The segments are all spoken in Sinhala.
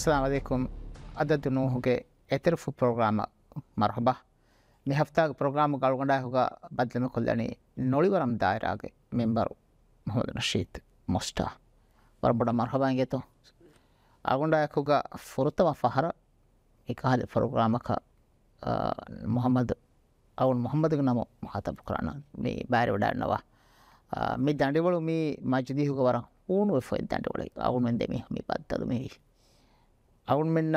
अस्सलाम वालेकुम अदद नूह के एतरफ प्रोग्राम मरहबा मे हफ्ता प्रोग्राम गलगंडा होगा बदल में खुलनी नोड़ीवरम दायरा के मेंबर मोहम्मद रशीद मोस्टा वर बड़ा मरहबा गे तो अगुंडा होगा फुरतम फहर एक हाल प्रोग्राम का मोहम्मद ಅವನು ಮೊಹಮ್ಮದ್ಗೆ ನಾವು ಮಾತಾಡ ಕುರಾನ ಮೀ ಬ್ಯಾರಿ ಉಡಾಡ್ನವ ಮೀ ದಂಡಿಗಳು ಮೀ ಮಜ್ದಿ ಹೋಗವರ ಊನು ಫೋಯ್ ದಂಡಿಗಳು ಅವನು ಮಂದೆ ಮೀ ಮೀ ಬತ್ತದು ಮೀ ಅವನ್ಮೆನ್ನ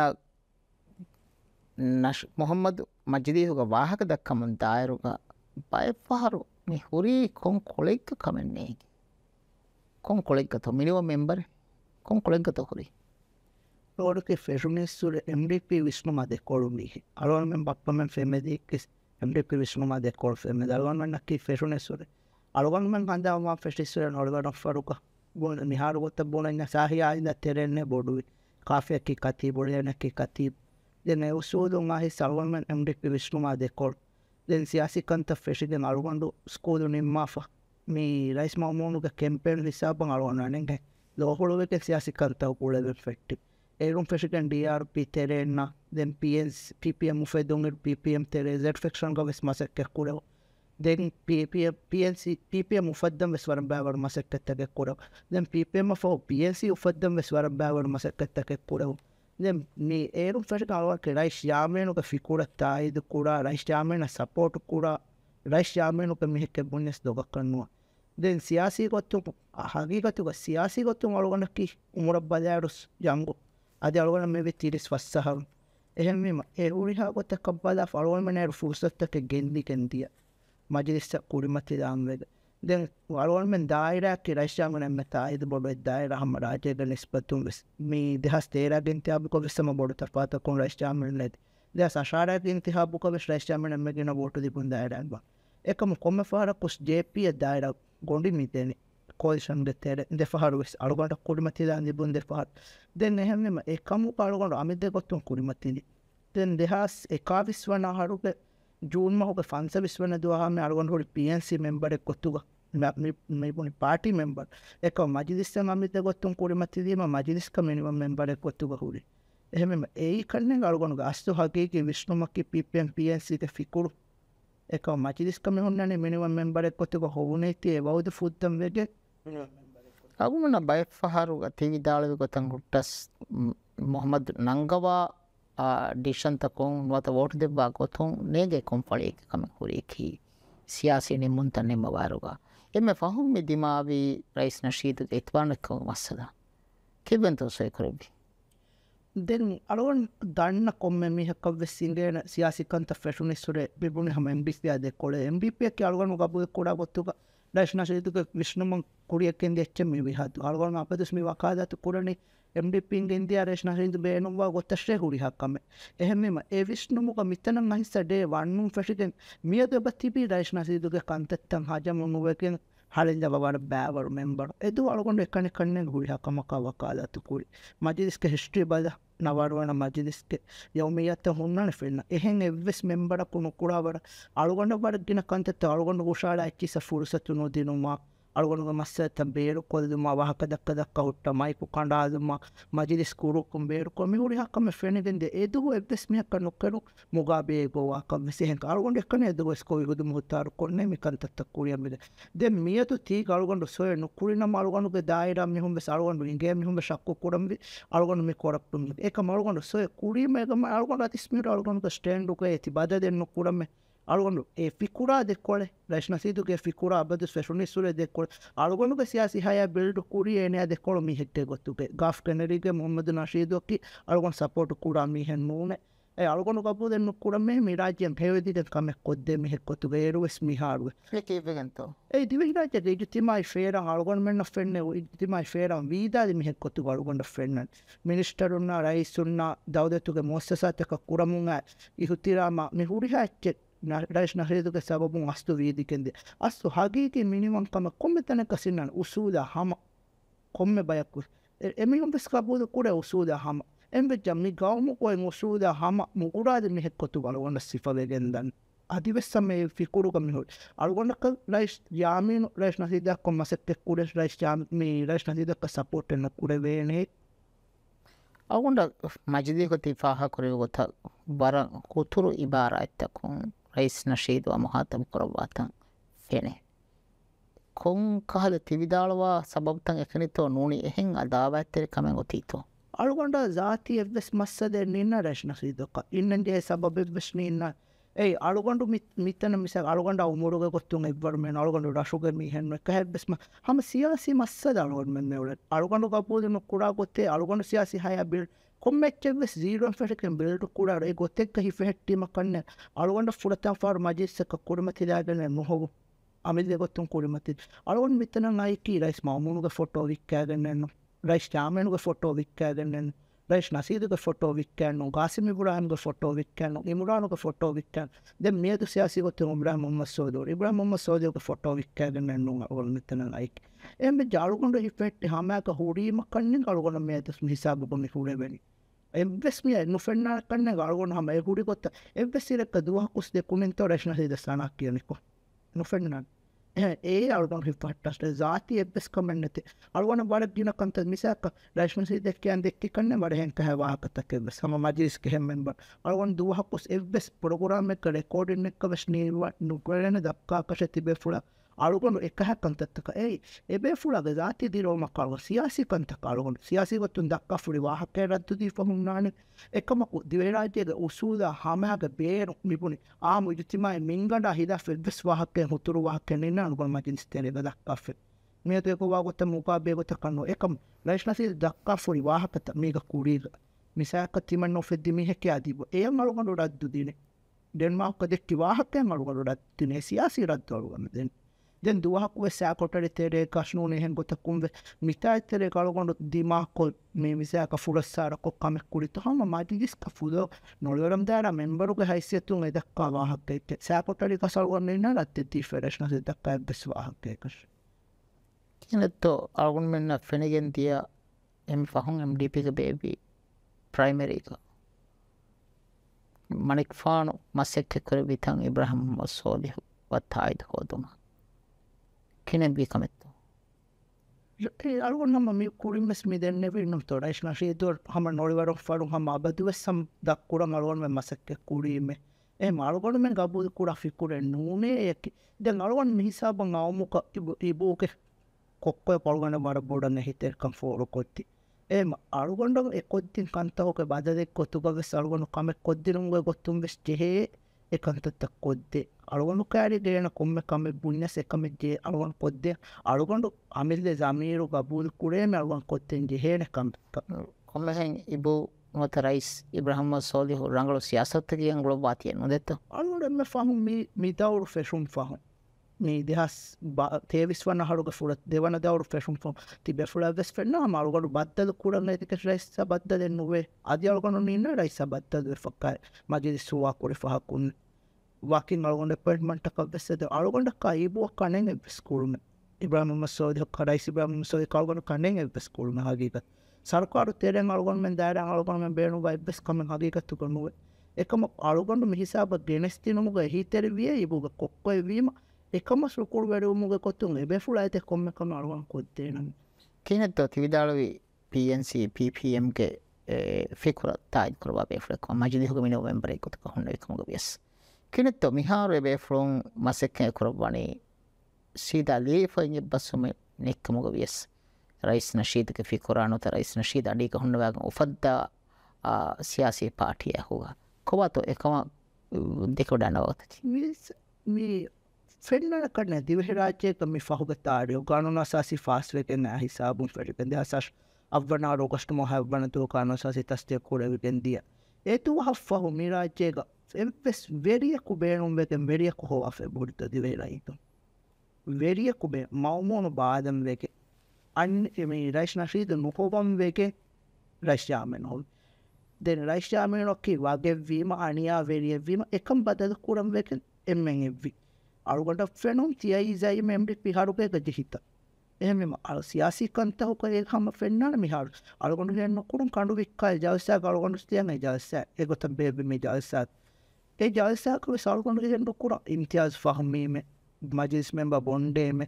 ನಶ್ ಮೊಹಮ್ಮದ್ ಮಜ್ದೀಹುಗ ವಾಹಕದ ಕಮನ್ ದಾಯರುಗ ಬಯಫಾರು ಮಿ ಹುರಿ ಕೊಂ ಕೊಳೆಕ್ಕ ಕಮೆನ್ನೇಗೆ ಕೊಂ ಕೊಳೆಕ್ಕತ ಮಿನಿವ ಮೆಂಬರ್ ಕೊಂ ಕೊಳೆಕ್ಕತ ಹುರಿ ರೋಡಕ್ಕೆ ಫೆರುನೆಸ್ಸುರ ಎಮ್ ಡಿ ಪಿ ವಿಷ್ಣು ಮಾದೆ ಕೊಳುಂಬಿಹಿ ಅಳವನ್ ಮೆಂ ಬಪ್ಪ ಮೆಂ ಫೆಮೆದಿ ಕಿಸ್ ಎಮ್ ಡಿ ಪಿ ವಿಷ್ಣು ಮಾದೆ ಕೊಳು ಫೆಮೆದಿ ಅಳವನ್ ಮೆಂ ನಕ್ಕಿ ಫೆರುನೆಸ್ಸುರ ಅಳವನ್ ಮೆಂ ಕಂದ ಅವ ಫೆಸ್ಟಿಸ್ಸುರ ನೋಡುವ ನಫರುಗ ಬೋಣ ನಿಹಾರು ಗೊತ್ತ ಬೋಣ ಸಾಹಿ ಆಯ್ದ ತೆರೆನ್ನೇ ಬೋಡುವಿ کافی عقیقی بڑے کتیب دینا شو دوں دیکھو اسکول ماؤنڈیشن ڈی آر پی تیرے then PLC, PPM උපදම ස්වරම් බෑවර මසක්කත්තකෙක් කොරක් දැන් PPM ෝ PLC උපදම ස්වරම් බෑවර මසක්කත්තකෙක් කොරව මේ ඒරු ට කව කෙරයි ශ්‍යාමයනුක ෆිකුරත්තා යිද කුඩා රයිශ්්‍යාමයන සපෝට් කුඩා රයිශ්්‍යාමයනුක මෙහෙක බුණෙස් දොගක් කන්නවා දෙන් සියාසිීකොත්තු අහගේකතුක සියාසිකොත්තුන් අලුගනකි උමරක් බදෑරුස් යංගු අද අලුගන මෙ තිරිස් වස්සහරු එහෙම ඒ උරිහා කොත්ත කබ්බලා ෆලුවල්මනෑරු ෆූසත්තක ගෙන්දි කෙන්දිිය Majilisa kûlimat dagimmi. Din agon min daaira kirašaŋire mire ta ai di bobore daaira ha muraajaa nisbatuŋire bes. Mîi dihas teere ag intihaabuu koo bes amma buru tapaa ta kuŋuro ešcamire ni. Dihas ašaara ag intihaabuu koo bes ešcamire mire ginna botu dîi buru daaira baa. Eke ma kôima fahara kus jeepii ye daaira gondu mîndeni. Kôi šamire teere inda faharu bes aru gonta kûlimat dagindii bu inda faharu. Din muhim numa ika mûkoo aru gonum ami de gotum kûlimatini. Din dihas ika bes fanaharuge ජූන්මහක ෆන්සවිස් වන දවාහම අරුවන්හොට පියන්සි මෙම්බරක් කොත්තුග මෙපුනි පාටි මෙම්බර් එක මජිස්ත මිත ගොත්තුම් කොරිමතිදීම මජිස්ක මිනිව මෙම්බරක් කොත්තුග හුරි එහෙම ඒ කරන අරුගුණු ගස්තු හගේගේ විශ්නුමක්කි පිපියන් පියන්සික ෆිකුරු එක මචිස්ක මෙහුන්නන මිනිව මෙම්බරක් කොත්තුක හොුණේ තිය බෞද ෆුද්දම් වෙග අගුමන බය පහරු අතිවිදාලව ගොතන් ගුට්ටස් මොහමද නංගවා 디션탁공 누아타 워트데바 고통 네게 콤팔이 카메쿠리키 시아시니 문탄니 마바루가 එම ෆහුම් දිමාවී රයිස් නශීදක එත්වානකව මස්සදා කෙබෙන්තෝසය කරබි දෙන් අලුවන් දන්න කොම මිහක් සිංගේන සියාසිකන්ත ෆැෂුනි සුරේ බිබුණ හම එම්බිස්යාද කොළ එම්බිපියක් අලුවන ගබ කොඩා ගොත්තුක රයිශනශීතක විශ්නම කුඩියක්ෙන් දෙච්චම විහතු අලුවන් අපදස්මි වකාදතු කුරණේ ಎಂಡಿಪಿಂಗ್ ರೇಷ್ನ ಹಿರಿದು ಬೇನುವ ಗೊತ್ತಷ್ಟೇ ಹುಡಿ ಹಾಕಮೆ ಎಹೆಮ್ಮೆಮ ಎ ವಿಷ್ಣುಮುಗ ಮಿತನ ಅಹಿಸ ಡೇ ವಣ್ಣು ಫೆಶಿಗೆ ಮಿಯದು ಬತ್ತಿಬಿ ರೇಷ್ನ ಸೀದುಗೆ ಕಂತೆತ್ತಂ ಹಜಮುಗೆ ಹಳೆಂದ ಬವಾಡ ಬ್ಯಾವರು ಮೆಂಬರ್ ಎದು ಒಳಗೊಂಡು ಎಕ್ಕಣೆ ಕಣ್ಣೆಗೆ ಹುಳಿ ಹಾಕಮಕ್ಕ ವಕಾಲತ್ತು ಕೂಡಿ ಮಜಿದಿಸ್ಗೆ ಹಿಸ್ಟ್ರಿ ಬದ ನವಾಡುವಣ ಮಜಿದಿಸ್ಗೆ ಯೌಮಿಯತ್ತ ಹುಣ್ಣಣ ಫಿಲ್ನ ಎಹೆಂ ಎವ್ವೆಸ್ ಮೆಂಬಡ ಕುಣು ಕೂಡ ಬಡ ಅಳಗೊಂಡು ಬಡಗಿನ ಕಂತೆತ್ತ ಅಳಗೊಂಡು ಹುಷಾಳ ಹಚ್ಚಿಸ ಫುರ್ಸತ್ತು ನೋ ದಿನುಮಾ ಅಳುಗೊಂಡು ಮಸ್ತ್ ಬೇಡುಕೊಲ್ದುಮ ವಾಹಕ ದಕ್ಕ ದಕ್ಕ ಹುಟ್ಟ ಮೈಕು ಕಂಡಾದುಮ ಮಜಿಲಿಸ್ ಕುರುಕುಂ ಬೇಡುಕೊಮ್ಮೆ ಹುಡಿ ಹಾಕಮ್ಮೆ ಫೆಣಿದಿಂದೆ ಎದು ಎಬ್ದೆಸ್ ಮಿ ಹಕ್ಕ ನೊಕ್ಕಡು ಮುಗಾ ಬೇಗೋ ಹಾಕಮ್ಮೆ ಸಿಹೆಂಕ ಅಳುಗೊಂಡು ಎಕ್ಕನೆ ಎದು ಎಸ್ಕೋಯಿಗುದು ಮುತ್ತಾರು ಕೊನ್ನೆ ಮಿ ಕಂತತ್ತ ಕುಳಿಯಮ್ಮಿದೆ ದೆ ಮಿಯದು ತೀಗ ಅಳುಗೊಂಡು ಸೋಯ ನುಕ್ಕುಳಿ ನಮ್ಮ ಅಳುಗೊಂಡು ದಾಯಿರ ಮಿ ಹುಂಬೆಸ್ ಅಳುಗೊಂಡು ಹಿಂಗೆ ಮಿ ಹುಂಬೆ ಶಕ್ಕು ಕುಡಂಬಿ ಅಳುಗೊಂಡು ಮಿ ಕೊರಪ್ಪು ಏಕ ಮಳುಗೊಂಡು ಸೋಯ ಕುಡಿ ಮೇಗ ಅಳುಗೊಂಡು ಅತಿಸ್ಮೀರು ಅಳುಗೊಂಡು ಸ್ಟ್ಯಾಂಡುಗೆ ಐತಿ ಬದದೆನ್ನು ಕೂಡಮ್ಮೆ අලුගොඩු ඒ ෆිකුරා දෙකොල රශ්නසිතුගේ ෆිකුරා බද ෆෙෂුනි සුර දෙකොල අලුගොඩු සියා සිහය බිල්ඩ කුරිය එනය දෙකොළ මිහිට්ටේ ගොත්තුගේ ගා් කනරීගේ මොම්මද නශීදොක්කි අලුගොන් සපෝට් කුරා මිහෙන් මූුණේ ඒ අලුගොනු කපු දෙන්න කුරම මිරාජයෙන් පැවදිට කම කොද්ද මෙහෙ කොතු ේරු වෙස් මිහාරුව ඒගත ඒ දිවිරාජ ඉජතිමයි ේර අලගොන් මෙන්න ෙන්න ඉතිමයි ේරම් වීදාද මෙහෙ කොතු අලුගොඩ ෙන්න මිනිස්ටරුන්න රයිසුන්න දෞදතුගේ මොස්සසාතක කුරමුණ ඉහුතිරාම මෙහුරිහච්චෙත් ඩයිශ් නහේතුක සැබුන් අස්තු වීදිකෙන්ද. අස්සු හගේගේ මිනිවන්කම කොම්ම තැනක සින්නන් උසූද හම කොම්ම බයක්කුල්. එමිහුම් ෙස් කබූද කුඩ උසූද හම. එම්බෙච්ජම් මි ගෞමුකොයි මුසූද හම මුකුඩාද මෙහෙත් කොතු බලවන්න සිපදගෙන්දන්න. අධිවෙස්සම මේ ෆිකුරුක මිහුට අල්ගොඩක රයිස් යාමීන රේශ් නසිදක් කොම සෙත්තෙක් කුඩෙස් රයිස් යාම මේ රේශ් නසිදක සපෝට්ටන කුඩවේනේ ಅವಗೊಂಡ ಮಜದಿ ಹೊತ್ತಿ ಫಾಹ ಕೊರೆಯುವ ಗೊತ್ತ ಬರ ಕೂತುರು ಇಬಾರ ಆಯ್ತಕ್ಕೂ rais nasheed wa muhatab korowatan fene kon kahale tividalwa sababtan ekinito nuni ehin adawatere kamen otito අලුගොඩ ජාතියවෙස් මස්සද ඉන්න රැශ්න සීදක ඉන්නන්ගේ සබබෙවශ්න ඉන්න ඒ අලුගොඩු මිතන මිස අලුගොඩ අවමුරග කොත්තුන් එවරම අලුගොඩ රශුගම හැම හැබෙස්ම හම සියලසි මස්ස දලුවන්මන්න වලට අලුගොඩු කපූදම කුඩා කොත්තේ අලුගොඩු සියසි හය බිල්ට කොමච්ච සීරුවන් ෆැටකෙන් බෙල්ට කුඩාට ගොත්තෙක් හිෆහැට්ටීම කන්න අලුවන්ට ෆුලතන් ෆාර් මජස්සක කුඩමතිලාගෙන නොහොව අමිද ගොත්තුම් කුඩමති අලුවන් මෙතන අයිකී රයිස් මමුණුග ෆොටෝ වික්කෑගන්නන්න රයිස් ාමනුග ෆොටෝ වික්කෑගන්නන්න රයිස් නසීදක ෆොටෝ වික්කෑන්න ගාසිමි ගුරාන්ග ෆොටෝ වික්කෑන්න ඉමුරානක ෆොටෝ වික්කන් ද මේක සයාසිකොත් උම්රා මොම සෝදෝ ඉබ්‍රා මොම සෝදයක ෆොටෝ වික්කෑගන්නන්නුම ඔල් මෙතන අයික් එම ජාලුකුන්ට හිපෙට් හමෑක හුරීම කන්නේ කලුගොන මේතස් නිසාබ කොමි හුරවැනි එබ්‍රස්මිය නොෆෙන්න්නා කන්න ගල්ගොන් හම හුඩිකොත් එබ්‍රසිරක්ක දුවකුස් දෙකුමෙන්තව රශ්න දස්සානක් කියනෙකු නොෆෙන්න්නන් ඒ අරුන් හිපටට ජාති එබ්ස් කමෙන්න්නති අරුවන බඩ ගිනකන්ත මිසක් රශ්ම සිදකයන් දෙක්කි කන්න වඩහෙන්ක හැවාකතක සම මජිස්ක හෙමෙන්බ අරුවන් දුවහකුස් එබ්ස් පොරගරාම කළ කෝඩින් එක්ක වශ්නීව නුකරන දක්කාකශ තිබෙ ෆුලා අලුගොන් එකහැක්කන්තත්තක ඒ එබේ ފުޅަގެ ޒާތި ދިރෝމަކަށް ސިޔާސިކަންތަކަ އަޅުގުން ސިޔާސިގޮތުން ދައްކަ ފުޅި ވާހަކައެއް ރައްތުދީ ފަހުންނާނެ އެކަމަކު ދިވެރާජޭގެ އުސޫލާ ހަމައިގެ ބޭރު މިބުނި އާމު އިޖުތިމާއި މިންގަނޑާ ހިދާ ފެއްވެސް ވާހަކައެއް ހުތުރު ވާހަކަ ނިންނާ ނުގޮން މަޖިލިސް ތެރޭގެ ދައްކާފެ މޭތުއެކު ވާގޮތަށް މުކާބޭގޮތަކަށް ނު އެކަމ ރައިޝްނަސީ ދައްކާ ފުޅި ވާހަކަތަ މީގެ ކުޑީގެ މިސާއަކަ ތިމަން ނުފެއްދި މީހެކެއާ ދިބު އެއަށް އަޅުގަނޑު ރައްދު ދިނެ ಡೆನ್ಮಾರ್ಕ್ ದೆಟ್ಟಿ ವಾಹಕ ಮಳುಗಳು ರತ್ತಿನ ಸಿಯಾಸಿ ರದ್ದು ಅಳುಗಮದೆನ್ දැන් දුවහක් වෙස්සෑ කොට තෙරේ කශ්නූ එහෙන් ගොතකුන්ද මිතා එතරේ කලගොඩු දිමාකොල් මේ මිසයක ෆුරස්සාර කොක්කමෙක් කුරිත හම මතිගිස්ක ෆුදෝ නොලවරම් දෑර මෙම්බරුග හැසිතුන් එදක්කා වාහක්කෙක් සෑකොටලි කසල්ගන්නන්න ලත්තෙති ෆෙරශ්න සිතක්කා ඇබ්බෙස් වාහක්කයකශ එනැත්තෝ අගුන් මෙන්න ෆෙනගෙන් තිය එම පහුන් එම්ඩිපික බේබී ප්‍රයිමරීක මනෙක් ෆානු මස්සෙක්කෙ කර විතන් ඉබ්‍රහම් සෝලිහ වත්තායිද හෝදුනා kienet bikamettu. අරුගන්න ම කුරින් ෙස් මිදන්න න්න තොර ශ්නශයතු හම නොරිවර ෆරු හම අබදව සම් දක්කුර අරුවන් මසක්ක කුරීම ඒ මාරුකොටම ගබුද කුඩ ෆිකුර නූනේ යකි ද අරුවන් මිහිසාබං අවමුක ඉබූක කොක්කොය පොල්ගන බර බොඩන්න හිතේකම් ෆෝරු කොත්ති ඒම අරුගොඩ එකොත්තින් කන්තාවක බදෙක් කොතුගගේ සල්ගනු කමෙක් කොද්දිරුන්ගේ ගොත්තුන්ගේ ටෙහේ ತಕ್ಕೊದ್ದೆ ಅಳ್ಕೊಂಡು ಕಡೆ ಕಮ್ಮಿ ಬುಣ್ಯ ಸೆಕ್ಕಮ್ಮಿದ್ದೆ ಅಳ್ಕೊಂಡು ಕೊದ್ದೆ ಅಳ್ಕೊಂಡು ಆಮೇಲೆ ಜಮೀರು ಬಬೂದು ಕುಡೇಮೆ ಅಳ್ಕೊಂಡು ಕೊತ್ತಿಂದೆ ಹೇಳಿ ಕಮ್ಮಿ ಒಮ್ಮೆ ಹೆಂಗೆ ಇಬ್ಬು ಮತ್ತು ರೈಸ್ ಇಬ್ರಾಹಿಮ್ ಸೋಲಿಹು ರಂಗಳು ಸಿಯಾಸತ್ತಿಗೆ ಹೆಂಗಳು ಬಾತಿಯನ್ನು ಅದೆತ್ತು ಅಳ್ಗೊಂಡು ಒಮ್ಮೆ ಫಾಹು ಮಿ ಮಿತಾವ್ರು ಫೆಶುನ್ ಫಾಹು දහස් තේවිස්වන්න හරුග ුර දෙවන දවරු ෆෙසුම් තිබ ුල වෙස් පෙන්න්න මරුගඩු බද්දල කුරන්න ඇතික රයිස් බද්ද දෙන්නුවේ අධ්‍යවගනු ඉන්න රයිස බද්දද ෆක්කයි මජදි සුවා කොරි පහකුන් වකින් අලගොඩ පෙට්මටක් වෙස්සද අලගොඩ කයිබුව කනෙන් ස්කුරුම ඉබ්‍රහම සෝධ කරයි බ්‍රහම සෝධ කල්ගොඩු කනෙන් ස්කුරුම හගීක සරකාර තේරෙන් අලගොන්ම දෑර අලගොම බේනු වයිබස් කම හගේකත්තු කරනුව එකම අලුගොඩු මිහිසාබ ගෙනස්තිනමුග හිතෙරවිය ඉබුග කොක්කොයි වීම එකම සුකුල් වැඩුමුග කොත්තුන් එබැෆුලායිත කොම්මකම අරුවන් කොත්තේනම් කියනත්ව තිවිදාලවී පන්C පපMගේ ෆිකුර තායි කරවා බේෆලක මජදිහක මින වෙම්බරෙකුතක හොන්න එකමග වෙස් කිනෙත්ත මිහාර බේෆලොන් මසෙක්කය කරවනේ සීදා ලේෆය බස්සුම නෙක්කමග වෙස් රයිස් නශීතක ෆිකුරානුත රයිස් නශීද අඩික හොන්නවාග උපද්දා සියාසේ පාටිය ඇහුවා කොවතු එකම දෙකොඩනවතති මේ ෆෙල්ලනකට නැතිව රාජ්‍යයකම ފަහުގަތާޑި ގާނުނާސާސި ފާސްވެކެން އަހިސާބުން ފެටිކެން އަސަށް އައްވަނާ ރޯކަސްޓު މޮހައްވަނަތު ކާނުސާސި ތަސްތެއް ކުޅެވިކެން ދިޔ އެތު ހައްފަހު މިރާජ්‍යޭގަ ވެސް ވެރިއަކު ބޭނުންވެކެން ވެރިއަކު ހޯ އަފެ ބުޑިތަ ދިވެރައިތު ވެރިއަކު ބޭ މައުމޫނު ބާދަން ވެކެ އަންނެކެމީ ރައިޝް ނަޝީދު ނުކෝބަން ވެކެ ރަශ්‍යාމެނ ހުން දෙන රයිශ්‍යාමීනොක්කි වගේ වීම අනියා වෙරියවීම එකම් බදද කුරම් වෙකෙන් එම්මෙන් එව්වී අරුගට ෆෙනුම් තියයි ජයි මෙමි පිහරුකය ගජහිත. එහෙම සියාසිකන්ත හොකේ හම ෙන්න්නන මිහාර අරගොඩු යන්නකුරුම් කඩු වික්කායි ජවසය ගලගොඩු තියන ජවසය එකගොත බේබිමේ ජවසත්. ඒ ජවසයක සල්ගොඩු ගෙන්ඩු කුර ඉම්තියාස් පහමීම මජිස් මෙම්බ බොන්්ඩේමේ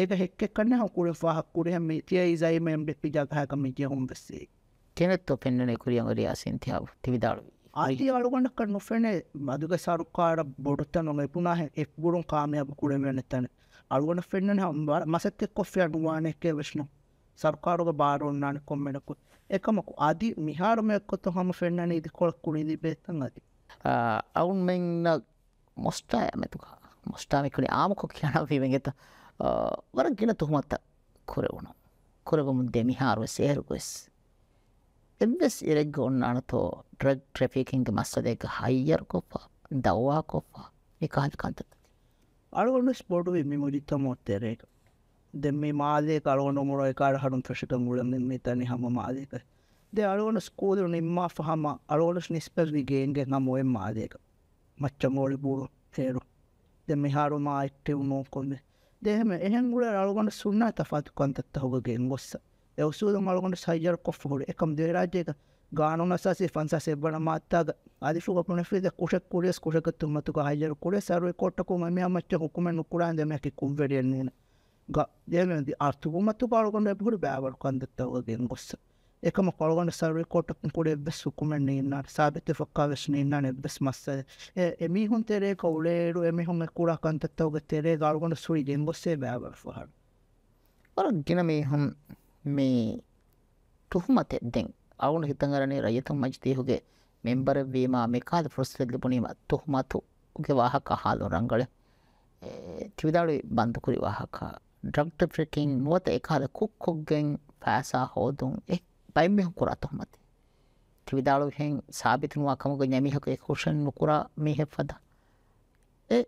ඒක හෙක්කෙක් කන්න හකුර පහක්කුරය මිතිය ඉසයිම එම්ඩෙපි ජගහකමිටිය හොම්බස්සේ කෙනෙත්ව පෙන්න්නන කුරියගරයා සින්තියාව තිවිදාරු අයි අලුගඩ කර නොෆෙන මදුක සරුකාර බොඩත්ත නොම එපුනා එක්බුරුම් කාමයම කුරමෙන තැන අලුගන ෆෙන්න්න හම්බර මසත්තෙක් කොෆය අනුවානයක්කේ විශ්න සර්කාරුග බාරොන්නාන කොම්මෙනකු එකමකු අදි මිහාරමයක්කොත හම ෆෙන්න්න ඉදි කොක් කුණිදි බේත්තන් අති අවුන් මෙන්න මොස්ටාය ඇමතුකා මොස්ටාමිකුලේ ආමකො කියනවීමගෙත ವರಗಿನ ತುಹುಮತ್ತ ಕೊರೆವುಣು ಕೊರೆಗೊಮ್ಮು ದೆಮಿಹಾರು ಸೇರುಗೊಸ್ ಎವ್ವೆಸ್ ಇರೆಗ್ಗ ಉಣ್ಣಾಣತೋ ಡ್ರಗ್ ಟ್ರೆಫಿಕಿಂಗ್ ಮಸ್ಸದೇಗ ಹೈಯರ್ ಕೊಪ್ಪ ದವ್ವಾ ಕೊಪ್ಪ ಈ ಕಾಲ ಕಾಂತದ ಅಳುಗೊಂಡು ಸ್ಪೋಟು ಎಮ್ಮಿ ಮುದಿತ್ತ ಮೂತ್ತೇರೇಗ ದೆಮ್ಮಿ ಮಾದೇ ಕಳುಗೊಂಡು ಮುಡೋ ಕಾಡು ಹಡು ಕೃಷಿಕ ಮುಳಮ್ಮಿ ತನಿ ಹಮ್ಮ ಮಾದೇಕ ದೆ ಅಳುಗೊಂಡು ಸ್ಕೂಲ್ ನಿಮ್ಮ ಫಹಮ ಅಳುಗೊಂಡು ನಿಸ್ಪರ್ಗಿ ಗೇಂಗೆ ನಮ್ಮ ಮಾದೇಕ ಮಚ್ಚ ಮೋಳಿ ಬೂಡು ಸೇರು ದೆಮ್ಮಿ ಹಾಡು ಮಾ ಇಟ್ಟಿವು ನೋಡ್ಕೊಂಡೆ දෙහම එහෙගුල අලගොට සුන්න තපත් කොන්තත් හොගේ ගොස්ස එවසූද මලගොට සයිජර කොෆ් හොට එකම් දෙරාජයක ගානුන සසේ පන්ස සෙබන මත්තාග අධිු පන ෙද කුෂ කුරෙස් කුෂකතුමතු හජර කුර සරුව කොට්ටකුම මෙ මච්ච හොකුම කුරාන්දමැකි කුම්වරෙන්නේ ග දෙමදි අර්ථකුමතු පාලගොඩ පුර බෑවල් කොන්දත්තවගෙන් ගොස්සා එකම කොළගොඩ සර්ව කොටකුඩ එබෙස් සුකුමෙන්න්න සාබිත ොක්කාවශන ඉන්න එබෙස් මස්සද එමිහුන් තෙරේ කවුලේරු එමිහුන් කුරා කන්තත්තවග තෙරේ ගල්ගොඩ සුරි ගෙම්බොස්සේ බෑව හන් ඔර ගෙන මේහම් මේ තුහමත එදෙන් අවුන හිතගරනේ රජතම් මජතයහුගේ මෙම්බර වීම මේකාද ප්‍රස්ලෙද පුනීම තුහමතු ගේ වාහක හාලු රංගල තිවිදාලු බන්ධකුරි වාහකා ඩක්ට ප්‍රටින් නුවත එකකාල කුක්කොක්ගෙන් පෑසා හෝදුන් එක් ބައެއްމެހުން ކުރާ ތުހުމަތި ކިވިދާޅު ހެން ސާބިތުނުވާ ކަމުގެ ނެމީހަކު އެ ކުށަން ނުކުރާ މީހެއް ފަދަ އެ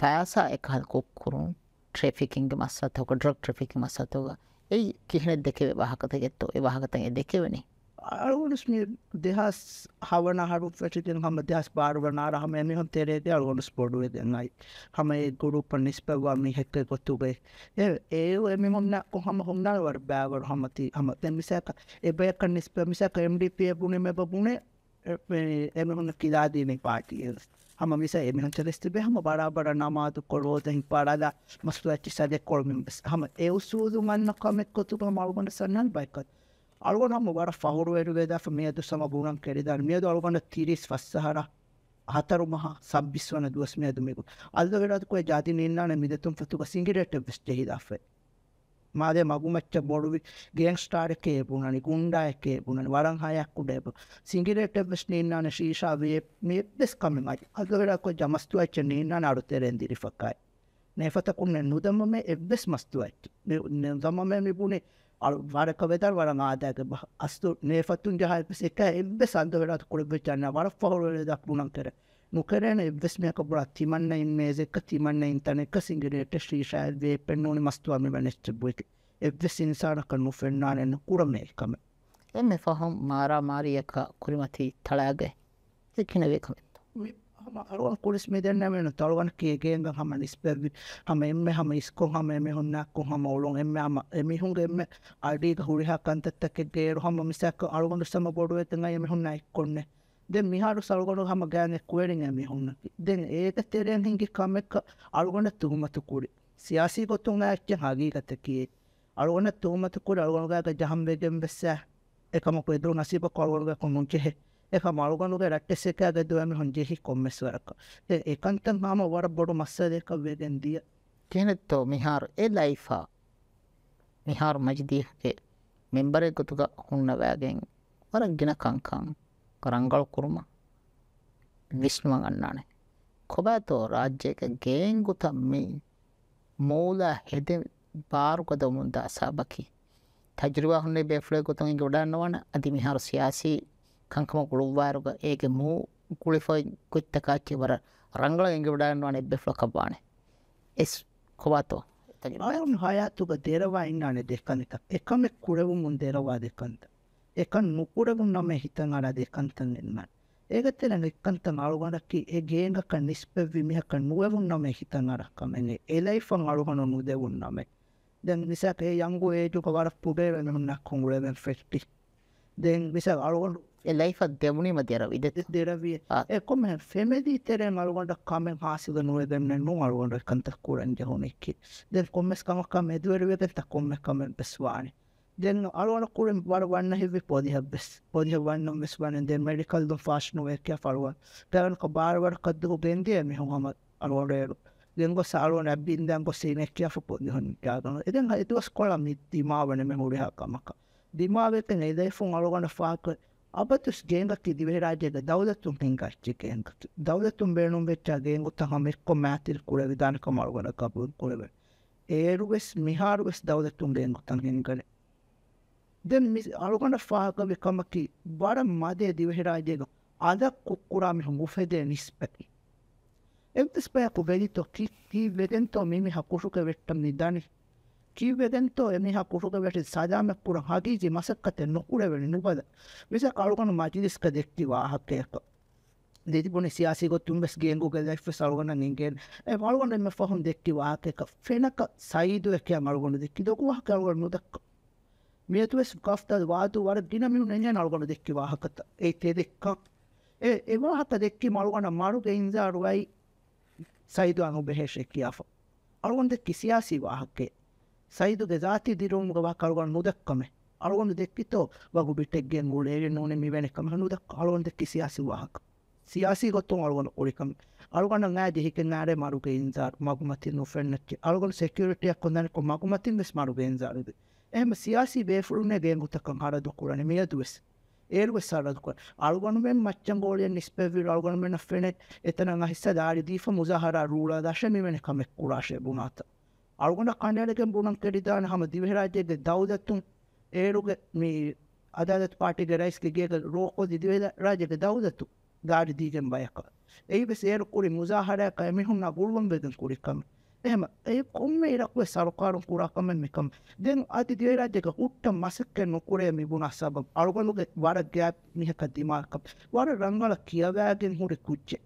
ފައިސާ އެކަހަލް ކުއްކުރުން ޓްރެފިކިންގެ މައްސަލަތަކުގެ ޑްރަގް ޓްރެފިކިންގެ މައްސަލަތަކުގެ އެއީ ކިހިނެއް ދެކެވެ ވާހަކަތައް އެއްތޯ އެ ވާހަކަތައް އެ ދެކެވެނީ අලුවනස් මේ දෙහස් හවන හරුපසිතින් හම දෙහස් භාරවනාර හම එමිහම් තෙරේද අලුවනස් පොඩුව දෙන්නයි හම ගුරුප නිස්පවම හෙක්ක කොත්තුබේ ඒ ඒ මෙමන්න කොහම හොන්දල්වර බෑවර හමති හම තැමිසක එබයක නිස්පමිසක එම්ඩිපිය ගුණ මෙබ බුණේ එම හොන්න කිලාදීනෙ පාටිය හම මිස එමිහ චරිස්තිබේ හම බරාබර නමාතු කොරෝත හි පාරාද මස්තුලච්චි සජ කොල්මිස් හම ඒ සූදු මන්න කොමෙත් කොතුප මල්ගොඩ සන්නන් බයිකත් අලුවනම්මගට ෆවරුවරු වෙදස මේද සමගුණන් කෙරිදන් මේද අලුවන තිරිස් වස්සහර හතරුමහ සබ්බිස් වන දුවස් මේදුමෙකු අල්ද වෙරත්කුව ජාති නින්නාන මිදතුම් පතුක සිංගිරට විස්ටෙහි දක්වේ මාදේ මගුමච්ච බොඩුවි ගේන් ස්ටාර්කේ පුුණනි කුන්ඩා එකේ පුුණනි වරං හයක් උඩේප සිංගිරට විස් නින්නාන ශීෂා වේ මේ දෙස් කමමයි අද වෙරක්ව ජමස්තුවච්ච නින්නාන අරුතරෙන් දිරිෆකයි නෑෆතකුන්න නුදම මේ එබ්දෙස් මස්තුවයි නිදම මේ මිබුණේ வரக்கவேதான் வர ආදායක අස්තු නේපත්තුන්ගේ හල්පසික එබ්බ සන්දවරත් කොළබචන්න වර පවුරල දක්ුණන්තර නොකරන එබ්වස්මයක බොලත් තිමන්න ඉන්නේෙක තිමන්න ඉන්තනෙක සිංගරයට ශ්‍රීෂයදේ පෙන්නුවනි මස්තුවම වනස්ටබුවක එබ්ව සිනිසාරක නොෆෙන්න්නානන්න කුරමේකම එම පහම් මාරා මාරියක කුරිමති තලාගේ දෙකිනවේකමේ හමරුවන් කොලස් මෙදන්න වෙන තරුවන් කියගේග හම නිස්පැදි හම එම හම ස්කො හම එම හොන්නක්කො හම ඔලුන් එම හම එමිහුන්ගේ එම අඩීක හුරිහකන්තත්තකගේ හම මිසක් අරුගොඩ සම බොඩුව ඇතන එම හොන්න එක් කොන්න දෙ මිහාරු සල්ගොඩු හම ගෑනෙක් කුවරින් එම හොන්නකි දෙන් ඒක තෙරෙන් හිගේ කමෙක් අරුගොඩ තුහමතු කුඩි සියාසී ගොතුන් ඇච්ච හගීකතකේ අරුගොඩ තුහමතු කුඩ අරුගොඩග ජහම්බේගෙන් බෙස්ස එකමක ඉදුරු නසීප කොල්ගොඩග කොන්නුන් චෙහෙ ಮಳುಗೊಂಡು ರಟ್ಟಿಸಕ್ಕಾಗದ್ದು ಅಂದ್ರೆ ಹೊಂಜಿ ಕೊಮ್ಮೆಸ್ವರಕ ಏಕಂತ ಮಾಮ ವರ ಬಡು ಮಸ್ಸದೇಕ ವೇಗಂದಿಯ ಕೇನತ್ತೋ ಮಿಹಾರ್ ಎ ಲೈಫ ಮಿಹಾರ್ ಮಜ್ದೀಹ್ಗೆ ಮೆಂಬರೇ ಗೊತ್ತುಗ ಹುಣ್ಣವ್ಯಾಗೆಂ ಹೊರಗಿನ ಕಂಕಂ ರಂಗಳು ಕುರ್ಮ ವಿಷ್ಣುವ ಅಣ್ಣಾಣೆ ಕೊಬ್ಯಾತೋ ರಾಜ್ಯಕ್ಕೆ ಗೇಂಗುತ ಮೀ ಮೂಲ ಹೆದೆ ಬಾರುಗದ ಮುಂದ ಅಸಾಬಕಿ ತಜ್ರುವ ಹುಣ್ಣೆ ಬೇಫ್ಳೆ ಗೊತ್ತಂಗೆ ಉಡಾಣವಣ ಅದಿ ಮಿಹಾರ್ ಸಿಯಾಸಿ kankamon kuluvaruga ege mu kulifo kuittakaachi bara rangla inge vidaanno ane beflo kabbaane es kovato ayun hayatuga derava innane dekanita ekame kurevumun derava dekanta ekan nukurevun name hitan ara dekantan nennan ඒගතෙන එක්කන්ත අලුගනකි ඒ ගේගක නිස්පැව්වි මෙහක නුවවුන් නොම හිතන් අරක්කමනේ එලයිෆන් අලුහනු නුදෙවුන් නොමේ දැන් නිසාකේ යංගු ඒජුක වරක් පුඩේ වෙනහුන්නක් කුගුලෙන් ෆෙස්ටි දෙන් විස අලුගනු ela aí fazemos uma deravida deravia é como é family tere malgonda kame hasiga no edemne no malgonda kanta kuranje honekki den kommes kama kame edwerwe ta komme kame beswani den alwana kurin warwanna hivi podi habbes podi hawanna meswan den medical do fast no ekya falwa tavan ko barwar kaddu bendi me homa alwana දැන් ගොස් අලුව නැබ්බින් දැන් ගොස් ඉනෙක්කියපු පොඩි හොන් ගාන ඉතින් ඒක කොළම් නිතිමාවනේ මෙහුරහකමක දිමාවෙත් නේදයි ෆොන් අලුවන ෆාක Abatus gengaki diverajede davletum hingasti gengat. Davletum beenum vecha gengutta hamekko määtil kureve danka marugana kabun kureve. Eeruves miharuves davletum genguttan hingane. Then mis arugana faagave kamaki bara made diverajega ada kukkurami mufede nispeki. Evdes payaku velito ki ki vedento mimi hakusuke vettam nidani. කිව්වෙදැන්තෝ එමහ කුරුද වැට සාදාමක් පුර හගීජි මසක්කතය නොකුරවැනි නුබද මෙස කරුගණු මජිදිස්ක දෙක්ති වාහකයක දෙතිබුණ සියාසික තුන්බස් ගේගු ගෙදැක්ව සරුගන නින්ගෙන් ඒ වල්ගොඩ එම පොහොම් දෙක්ටි වාකයක ෆෙනක සයිදුව එකය මල්ගොුණ දෙක්කි දොකු කරුගරනු දක් මේතුවෙස් ගස්තද වාතු වර දිනමිු නජ නල්ගොන දෙක්කි වාහකත ඒ තේ දෙක්කක් ඒ එවාහත දෙක්කි මල්ගන මරුග ඉන්සාරුවයි සයිදු අනු බෙහේශය කියාව අරුවන්ද කිසියාසී වාහකේ ಸೈದುಗೆ ಜಾತಿ ದಿರುಮುಗವ ಕಳುಗಣ್ಣುದಕ್ಕಮೆ ಅಳಗೊಂಡು ದೆಕ್ಕಿತೋ ವಗು ಬಿಟ್ಟೆಗ್ಗೆನ್ ಗುಳು ಏಳೆನ್ ನೋನೆ ಮಿವೆನೆ ಕಮ ಹಣ್ಣುದಕ್ಕ ಅಳಗೊಂಡು ದೆಕ್ಕಿ ಸಿಯಾಸಿ ವಾಹಕ ಸಿಯಾಸಿ ಗೊತ್ತು ಅಳಗೊಂಡು ಉಳಿಕಮೆ ಅಳಗೊಂಡು ನಾ ದಿಹಿಕೆ ನಾಡೆ ಮಾಡುಗೆ ಇಂಜಾರ್ ಮಗುಮತಿ ನು ಫೆಣ್ಣಕ್ಕೆ ಅಳಗೊಂಡು ಸೆಕ್ಯೂರಿಟಿ ಹಾಕೊಂಡಾನೆ ಕೊ ಮಗುಮತಿ ಮಿಸ್ ಮಾಡುಗೆ ಇಂಜಾರ್ ಇದು එහෙම සියාසී බේෆුළුනේ ගේගුතකම් හරදු කුරණ මියදුවෙස් ඒරුවෙස් සරදු අල්ගොනුවෙන් මච්චන් ගෝලියෙන් නිස්පෙවිල් අල්ගොනුවෙන් ෆෙනෙට් එතන අහිස්ස දාරි දීෆ මුසහර රූලා දශමිවෙන කමෙක් කුරාශය බුණාතා අරුගොඩ කණ්ඩයටකෙන් බුණන් කෙටිතාන හම දිවහරාජයක දෞදත්තුන් ඒරුග මේ අදත් පාටි රයිස්කගේක රෝකෝ දිදිවේද රාජක දෞදත්තු ගාඩි දීගෙන් බයක ඒ සේර කුරි මුසාහරයක් මිහුන්න ගුල්ුවන් වෙදන් කුරිකම එහෙම ඒ කොම්ම ඉරක්ව සරකාරුම් කුරාකමෙන් මෙකම දෙන් අති දිවරාජක උට්ට මසක්ක නොකුරේ මිබුණ අසබ අරුගලුගේ වර ගෑප් මිහක දිමාකම් වර රංගල කියවෑගෙන් හුරි කුච්චේ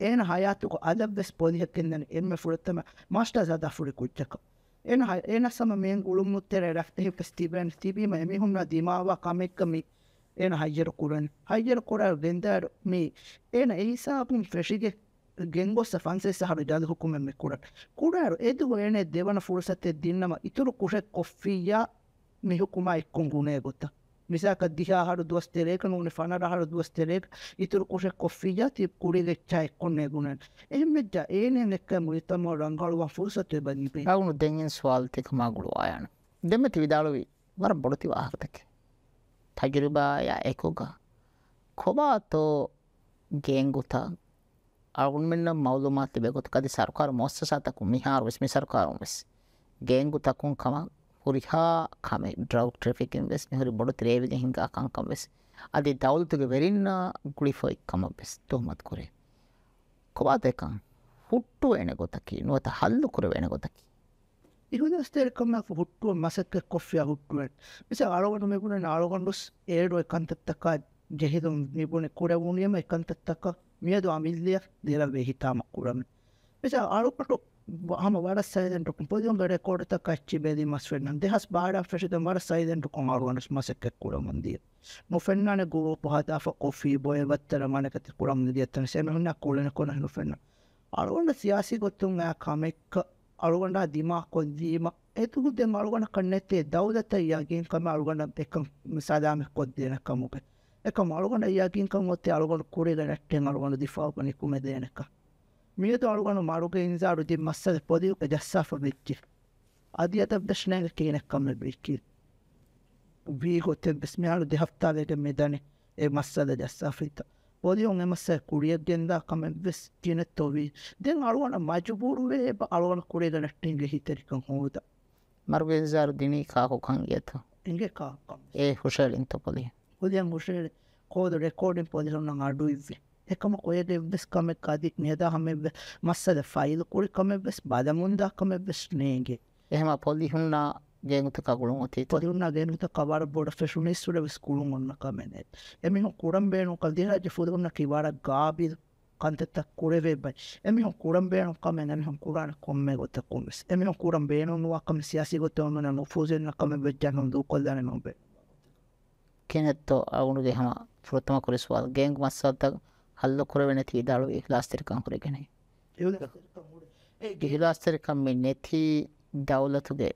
en hayatı adab spodihatinden emme furtama masta zada furi kuchaka en en sama men gulum mutere rakhte hi festival tibi ma mi hunna dimawa kamek kami en hayyer kuran hayyer kuran dendar mi en isa apin freshige ගෙන්ගොස්ස ෆන්සේ හර ජාද හොකුමෙන් කුරට කුඩාර එදු එනේ දෙවන ෆුරසතේ දින්නම ඉතුරු කුෂෙක් කොෆ්ෆියා මෙහුකුමා එක්කුන් ගුණේ ගොත්තා مساك الدشاء هارو دوست ريكن ونفانا هارو دوست ريك يتر كوش كوفيا تيب كوري لك شاي كون نيغونن إهم جا إيه نك مريتا مو رانغال وفرصة تبني بي أو ندين سوال تك ما غلو آيان دمت ويدالوي වර බොඩති වාහර්තක තජරිබාය එකුග කොබාතෝ ගේංගුතා අගුන්මෙන්න්න මවදුමාත බෙගොතු කදි සරකාර මොස්ස සතකු මිහාර වෙස් මි සරකාරුම් වෙස් ගේංගු තකුන් කමක් ހުރިހާ ކަމެއް ޑްރަގް ޓްރެފިކެއް ވެސް ހުރި ބޮޑު ތިރޭވިގެ ހިނގާ ކަންކަން ވެސް އަދި ދައުލުތުގެ ވެރިންނާ ގުޅިފޮއި ކަމަށް ވެސް ތުހުމަތު ކުރޭ ކޮބާދެކަން ހުއްޓު އޭނެގޮތަކީ ނުވަތަ ހަල්ލު ކުރެވޭނެގޮތަކީ ಇಹುದಸ್ತೇರಿಕಮ್ಮ ಹುಟ್ಟುವ ಮಸಕ್ಕೆ ಕೊಫ್ಯ ಹುಟ್ಟುವೆಟ್ ಮಿಸ ಆಳಗೊಂಡು ಮಿಗುಣೆ ಆಳಗೊಂಡುಸ್ ಎರಡು ಎಕ್ಕಂತತ್ತಕ್ಕ ಜಹಿದು ಮಿಗುಣೆ ಕುಡವುಣಿಯಮ ಎಕ್ಕಂತತ್ತಕ್ಕ ಮಿಯದು ಅಮಿಲ್ಯ ದಿರವೇ ಹಿತಾಮ ಕುಡಮೆ ಮಿಸ ಆಳುಕೊಂಡು ހަމަ އައިދެންޓުކުން ކުން ކޯޑ ކަච්චಿ ೇದಿಮಸ್ ެންނަން ެހަސް ބާޑަ ފެށಿದ މަރ އައިދެންޓުކުން އަރުވަނަސް މަސެއްކެއް ކުޅަމުންދިއ ނުފެންނާނެ ގުރޫ ހަދާފަ ކޮފީ ބޮಯ ވަತ್ತަރ މަނެކަތި ކުޅަމު ދިಯತ್ತަނ ސެމެހުންނަ ކުޅެނ ކޮނަ ނުފެންނ އަޅުގަނޑ ސިޔާސީ ގޮތުން އައި ކަމެއްކަ އަޅުގަނޑާ ދިމާ ކޮށްދީމ އެތުގުދެން އަޅުގަނޑ ކަންނެއްތޭ ދައުދަތަށް ޔަގީން ކަމ އަޅުގަނޑ އެކަން ސަދާމެއް ކޮށްދޭނެ ކަމުގެ އެކަ އަޅުގަނޑ ޔަގީން ކަން އޮތެ އަޅުގަނޑ ކުރެގެ ނެއްޓެން އަޅުގަނޑ ދިފައި ކުނިކުމެ ދޭނެކަ Mietorgano ma organizzato di massa del podio e di assafo vecchi. A dieta besnel che ne come vecchi. Vigo te besmialo di haftale che medani e massa di assafita. Podio ne massa curia genda come ves tiene tovi. Den arwana majuburu ve arwana curia ne tinge hiterikan hoda. Margenzaru dini kako kangeto. Inge kako. hushelin hushelin. Code recording podio هيك مقويلة بس كم قاديك نيدا هم مسا فايل كوري كم بس بعد موندا كم بس نيجي එහෙම පොල්ලි හුන්නා ගේනුත කගුළු ොතේ තොරුන්න ගේනුත කවර බොඩ ෆෙෂුනේ සුර විස්කුළු ඔන්න කමනේ එමිහ කුරම්බේනු කල්දිරජ ෆුදුන්න කිවර ගාබි කන්තෙත්තක් කුරෙවෙබයි එමිහ කුරම්බේනු කමනමිහ කුරාන කොම්මේ ගොත කුමස් එමිහ කුරම්බේනු නුවක්කම සියාසි ගොත ඔන්න නොෆූසෙන්න කම වෙච්ජනු දු කොල්දන නොබේ කෙනෙත්තෝ අවුණු දෙහම ෆෘත්තම කුරෙස්වාල් ගේංගු මස්සත්තක් ಹಲ್ಲುಕೊರವೆ නැතිදාಳು ඒ ලාස්තරිකම් කරගෙනයි. ඒ ලාස්තරිකම්ම නැති දවලතුගේ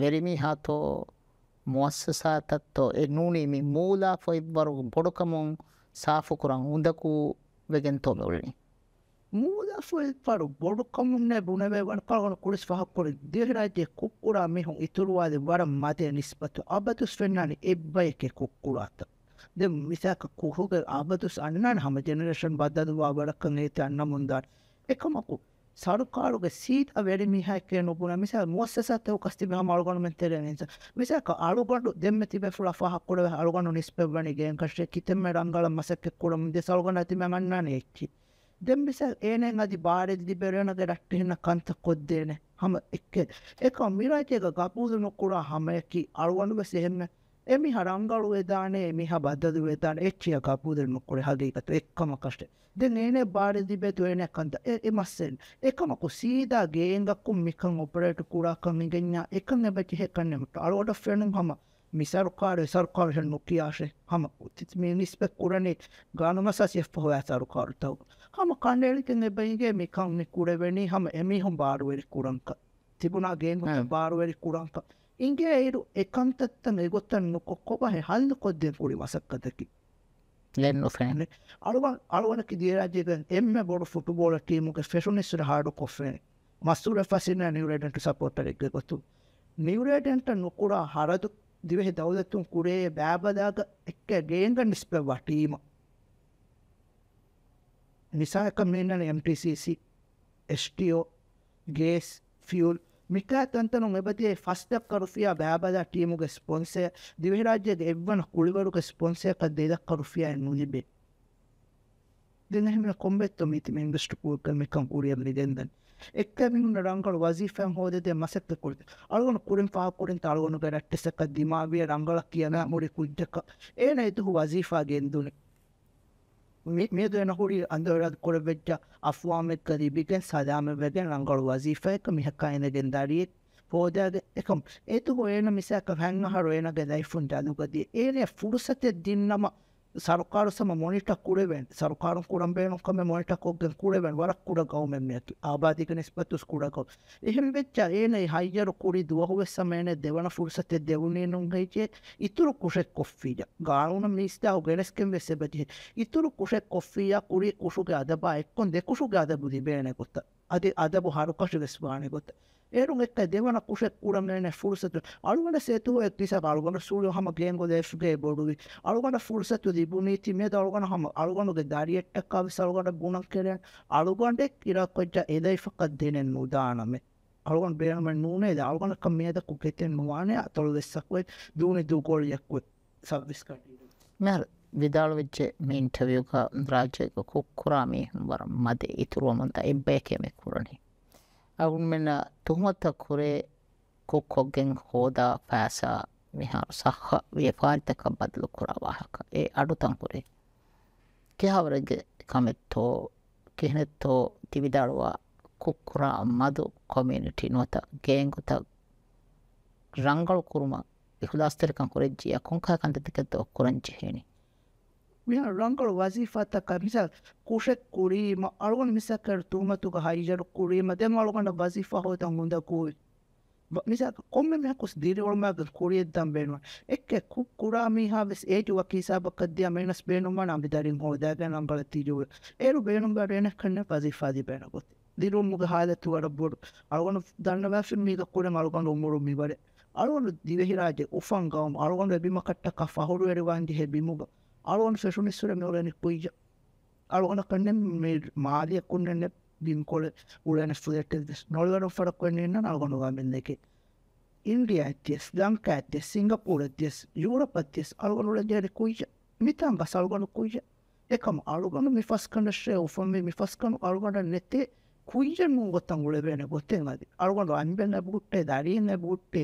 වෙරිමි හාතෝ මුවස්සසා තත්තෝ ඒ නූනීමි මූලා ෆොයිබ්වරු බොඩකමුන් සාෆු කරන් උඳකු වෙගෙන් තොමවලනි. මූලා ෆොයිබ්වරු බොඩකමුන් නැ බුණවේ වඩකරන කුලිස් පහක්කොර දෙහරාජය කුක්කුරා මෙහුන් ඉතුරුවාද වර මතය නිස්පතු අබතුස් වෙන්නානි එබ්බයකෙ කුක්කුරාත්තක්. மிக குகுக ஆபத்து அண்ணன் ஹம ஜெனரேஷன் බද්ධදවා වඩක්කනේ යන්න මුන්දට එකමකු සරුකාරුගේ සීට වැඩි මිහැකේ නොබුණ මිස මොස්සසත් කස්තිබ අරුගොනුම තෙරෙනස මිසක අරුගොඩු දෙම තිබ ෆහක්කොඩ අරුගොනු නිස්පෙවනගේ කශ්‍ය කිතෙම රංගල මසක්ක කොළම් දෙ සල්ගන ඇති මන්න නේච්චි දෙම්බිස ඒනෙන් අදි බාරෙදි බෙරෙනගේ රට්ටහෙන කන්ත කොද්දේන හම එක්ක එක මිරාජයක ගපූදනොක්කුරා හමයකි අරුවනුව සෙහෙන්න එමි හරංගලු දානේ මිහ බද්ධද වෙතාන එච්චිය කපුදරම කොර හදීකතු එක්කම කෂ්ට දෙ ඒනේ බාරදිබෙතු එනැකන්ද එමස්සෙන් එකමකු සීදා ගේන්ගක්කු මිකං ඔපරට කුරාකමිගෙන්ඥා එකන් නැබැචි හෙකන්නෙමට අලෝඩ ෆෙනම් හම මිසරුකාර සරකාරහ නොකියාශය හම උතිත්මේ නිස්පෙක් කුරණේ ගානම සසිය පොහ ඇසරුකාරතව හම කණ්ඩේලික එබයිගේ මිකංනෙ කුරවෙනි හම එමිහම් බාරුවරි කුරංක තිබුණාගේ බාරුවරි කුරංකා ಹಿಂಗೆ ಇರು ಏಕಾಂತತ್ತನ್ನು ಗೊತ್ತನ್ನು ಕೊಕ್ಕೊಬ್ಬ ಹಲ್ಲು ಕೊಡಿ ವಸಕ್ಕದಕ್ಕೆ ಎನ್ನು ಫ್ಯಾನ್ ಅಳುವ ಅಳುವನಕ್ಕೆ ಧೀರಾಜಿಗ ಎಮ್ಮೆ ಬೋಡು ಫುಟ್ಬಾಲ್ ಟೀಮ್ಗೆ ಫೆಷನಿಸ್ಟರ್ ಹಾಡು ಕೊಫ್ರೇನೆ ಮಸೂರ ಫಸಿನ ನ್ಯೂರೆಡೆಂಟ್ ಸಪೋರ್ಟರಿಗೆ ಗೊತ್ತು ನ್ಯೂರೆಡೆಂಟನ್ನು ಕೂಡ ಹರದು ದಿವೆ ದೌದತ್ತು ಕುಡೇ ಬ್ಯಾಬದಾಗ ಎಕ್ಕೆ ಗೇಂಗ ನಿಸ್ಪೆವ್ವ ಟೀಮ ನಿಸಾಕ ಮೀನನ್ನು M T C C S T O gas fuel ಮಿಕಾತಂತನು ಫಸ್ಟ್ ಕರುಫಿಯ ಬ್ಯಾಬದ ಟೀಮುಗೆ ಸ್ಪಾನ್ಸೆ ದಿವಿರಾಜ್ಯದ ಎವ್ವನ ಉಳಿವರುಗೆ ಸ್ಪಾನ್ಸೆ ಕದ್ದೇದ ಕರುಫಿಯ ನುಲಿಬೆ ದಿನ ಕೊಂಬೆತ್ತು ಮಿತಿ ಮೆಂಗಷ್ಟು ಕೂರ್ಕ ಮಿಕ್ಕಂ ಕೂಡಿಯಬಲಿ ದೆಂದನ್ එක්ක මිහුන්න රංගල වසීෆෑම් හෝදේ මසක්ත කොට අලුවන කුරින් පාකුරින් අලුවනු ගැට්ටෙසක දිමාවිය රංගලක් කියන මුරි කුද්දක ඒන එතුහු වසීෆාගෙන් දුනේ මේක නොකුඩි අඳවරත් කොළවෙච්ච අෆවාමෙත් කරීබිකෙන් සදාමවැගෙන් රංගොල් වසීෆයක මිහක්කා එනගෙන් දරියෙත් හෝදයද එකම් ඒතු ගොයන මිසක හැන්න හරුවෙන ගෙදයි ෆුන්ට අදුකදී ඒරය ෆුරුසතය දින්නම ಸರಕಾರ ಮೊನಿಟ ಕೂಡವೇನ್ ಸರಕಾರ ಕುಡಂಬೇನೊಮ್ಮೆ ಮೊನಿಟ ಹೋಗ್ದೆ ಕೂಡವೇನ್ ವರಕ್ ಕೂಡ ಗೌಮೆಮ್ಮೆತ್ತು ಆಬಾದಿಗೆ ನಿಸ್ಬತ್ತು ಕೂಡ ಗೌ ಎಹೆಂ ವೆಚ್ಚ ಏನೇ ಹೈಯರು ಕೂಡಿ ದುವಹುವೆ ಸಮಯನೆ ದೆವನ ಫುರ್ಸತೆ ದೆವುನೇನು ಹೈಚೆ ಇತುರು ಕುಶೆ ಕೊಫ್ಫಿಯ ಗಾಳುನ ಮೀಸ್ತಾ ಗೆಣಸ್ಕೆಂ ವೆಸ್ಸೆ ಬದಿ ಇತುರು ಕುಶೆ ಕೊಫ್ಫಿಯ ಕುರಿ ಕುಶುಗೆ ಅದಬ ಎಕ್ಕೊಂದೆ ಕುಶುಗೆ ಅದಬುದಿ ಬೇಣೆ ಗೊತ್ತ ಅದೇ ಅದಬು ಹಾರು ಕಶುಗೆ ಸ್ವಾಣೆ ಗೊತ್ತ ඒරුමෙක් දෙවන කුෂ කුරමන ෆුර්සතු අලුවන සේතුව එක්තිසක් අලුගන සූල හම ගේන්ගො දේශුගේ බොඩුවි අලුගන ෆුර්සතු තිබුණී තිමේ දවගන හම අලුගනුගේ දරියට්ට කවි සල්ගට ගුණක් කරෙන් අලුගන්ඩෙක් ඉරක්කොච්ච එදයිෆකත් දෙනෙන් මුදානමේ අලුගන් බේරමෙන් නූනේ අලුගන කමේද කුකෙතෙන් මවානය අතොළ දෙස්සක්වයි දූනි දූගොල්යෙක්ව සබ්විස්කට මෙ විදාළ වෙච්ච මේ ඉන්ටවියක රාජයක කුක්කුරාමී වර මද ඉතුරුවමන්ත එබ්බෑ කෙමෙක් කුරණේ އަޅުމެންނަށް ތުހުމަތަށް ކުރޭ ކޮއްކޮށްގެން ހޯދާ ފައިސާ މިހާރު ސައްހަ ވިޔަފާރިތަކަށް ބަދަލުކުރާ ވާހަކަ އެ އަޑުތަން ކުރޭ ކިހަވަރެއްގެ ކަމެއްތޯ ކިހިނެއްތޯ ތިވިދަޅުވާ ކުއްކުރާ މަދު ކޮމިއުނިޓީ ނުވަތަ ގޭންގޮތަށް ރަންގަޅުކުރުމަށް އިޚުލާސްތެރިކަން ކުރެއްޖިޔަ ކޮންކަހަކަން ތެތިކެއް ދޯ ކުރަންޖެހޭނි ರಂಗಳು ವಜೀಫಾ ತಕ ಮಿಸಾಲ್ ಕುಶಕ್ ಕುರಿ ಅಳಗೊಂಡು ಮಿಸಕರ್ ತೂಮ ತುಗ ಹೈಜರ್ ಕುರಿ ಮದೆ ಮಳಗೊಂಡ ವಜೀಫಾ ಹೋದ ಮುಂದ ಕೂಯ್ ಮಿಸಾ ಕೊಮ್ಮೆ ಮ್ಯಾ ಕುಸ್ ದಿರಿ ಒಳಮ್ಯಾಗ ಕುರಿ ಎದ್ದಾಂ ಬೇಣುವ ಎಕ್ಕೆ ಕು ಕುಡ ಮೀಹಾ ವಿಸ್ ಏಟು ವಕಿ ಸಾಬ ಕದ್ದಿಯ ಮೇಣಸ್ ಬೇಣುಮ ನಂಬಿ ದರಿಂ ಹೋದಾಗ ನಂಬಳ ತಿರಿವು ಏರು ಬೇಣುಂಬ ರೇಣ ಕಣ್ಣೆ ವಜೀಫಾದಿ ಬೇಣ ಗೊತ್ತಿ ದಿರು ಮುಗ ಹಾಲತ್ತು ಅಡಬೋಡು ಅಳಗೊಂಡು ದಂಡವ್ಯಾ ಫಿಲ್ಮ್ ಈಗ ಕೂಡ ಅಳಗೊಂಡು ಉಮ್ಮುರು ಮೀವರೆ ಅಳಗೊಂಡು ದಿವಹಿರಾಜೆ ಉಫಂಗಂ ಅಳಗೊಂಡು ಬಿಮ ಕಟ್ಟಕ ಫಹುರು ಎಡುವಾಂಗಿ ಹೆ ಬಿಮುಗ අරුවන්ස සුනිස්සර නොලන පුයිජ අරුවන කන්න මාදය කුන්නන්න බින්කොල උලන ස්තුදට නොල්වන ොඩක් වන්නන්න අල්ගොනුගමෙන් එක ඉන්ඩිය ඇතිස් ලංක ඇතේ සිංගපූර තිෙස් යුරපතිස් අල්ගොනුල ජයර කුයිජ මිතන් ගසල්ගොනු කුයිජ එකම අලුගන මිෆස් කන ශ්‍රය උෆන්ම මිෆස් කනු අල්ගඩ නැතේ कोई मुगत्ता ुळबेन ಗೊತ್ತೇನದು ಅಳ್ಗೊಂಡು ಅನ್ಬೆನ ಬುಟ್ಟೆ ದಾರಿಯನ್ನ ಬುಟ್ಟೆ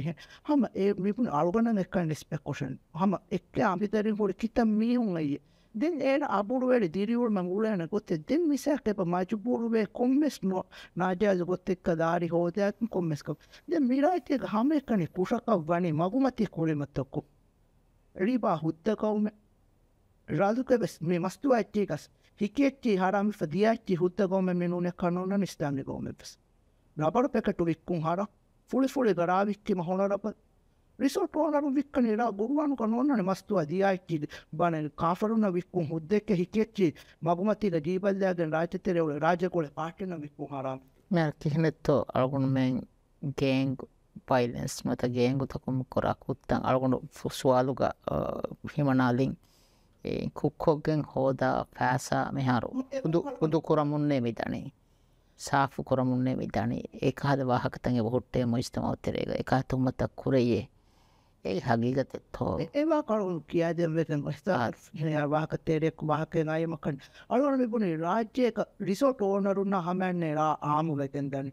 ಹಮ ಏ ಮಿಪುನ್ ಅಳ್ಗೊಂಡ ನೆಕ್ಕಂಡ್ ಸ್ಪೆಕೋಷನ್ ಹಮ ಎಕ್ಕೆ ಆಮಿದರಿ ಹೊಡಿ ಕಿತ್ತ ಮೀಹುಂಗಯ್ಯ ದೆನ್ ಏನ ಅಬುಡುವೇಳಿ ದಿರಿಯುಳು ಮಂಗ ಉಳೇನ ಗೊತ್ತೆ ದೆನ್ ಮಿಸಾಕ್ಟೆಪ ಮಾಜುಬುಡುವೆ ಕೊಮ್ಮೆಸ್ ನೋ ನಾಜಾಜು ಗೊತ್ತೆಕ್ಕ ದಾರಿ ಹೋದಾಕ ಕೊಮ್ಮೆಸ್ ಕಮ್ ದೆನ್ ಮಿರಾಯ್ತಿಗ ಹಮೆ ಕಣಿ ಕುಷಕ ವಣಿ ಮಗುಮತಿ ಕೋಳಿ ಮತ್ತಕ್ಕು ರೀಬಾ ಹುದ್ದ ಕೌಮೆ ರಾಜುಕೆ ಬೆಸ್ ಮಿ ಮಸ್ತು ಆಯ್ತೀಗಸ್ hikiti haram for the acti gome minune canon and standing gomes. Rabber pecker to Vicumhara, fully for the garavi came honorable. Resort honor of Vicanera, Guruan canon and must to a diati, ban kafaruna vicum who deke hikiti, Magumati the Gibal dag and right at the Raja go a partner of Vicumhara. Merkinetto, Argonman gang. Violence, but again, with a Kumukura Kutan, Argon Fusualuga, Himanaling, ಕುಕ್ಕೊಗ್ಗೆಂಗೆ ಹೋದ ಫ್ಯಾಸ ಮೆಹಾರು ಉದು ಉದು ಕುರ ಮುನ್ನೆ ಮಿದಾಣಿ ಸಾಫು ಕೊರ ಮುನ್ನೆ ಮಿದಾಣಿ ಏಕಾದ ವಾಹಕ ತಂಗೆ ಹೊಟ್ಟೆ ಮೊಯಿಸ್ತಮಾವತ್ತೆರೆ ಈಗ ಏಕಾ ತುಮ್ಮತ್ತ ಕುರೆಯೇ ඒ හගීගතෙත් හෝ ඒවා කරුණු කියා දෙවෙන ස්ථාවාක තේරෙක් වාහකේ නයමකට අලුවන විපුණේ රාජ්‍යයක රිසෝට් ඕනරුන්න හමැන්නේලා ආමු වෙතෙන් දැන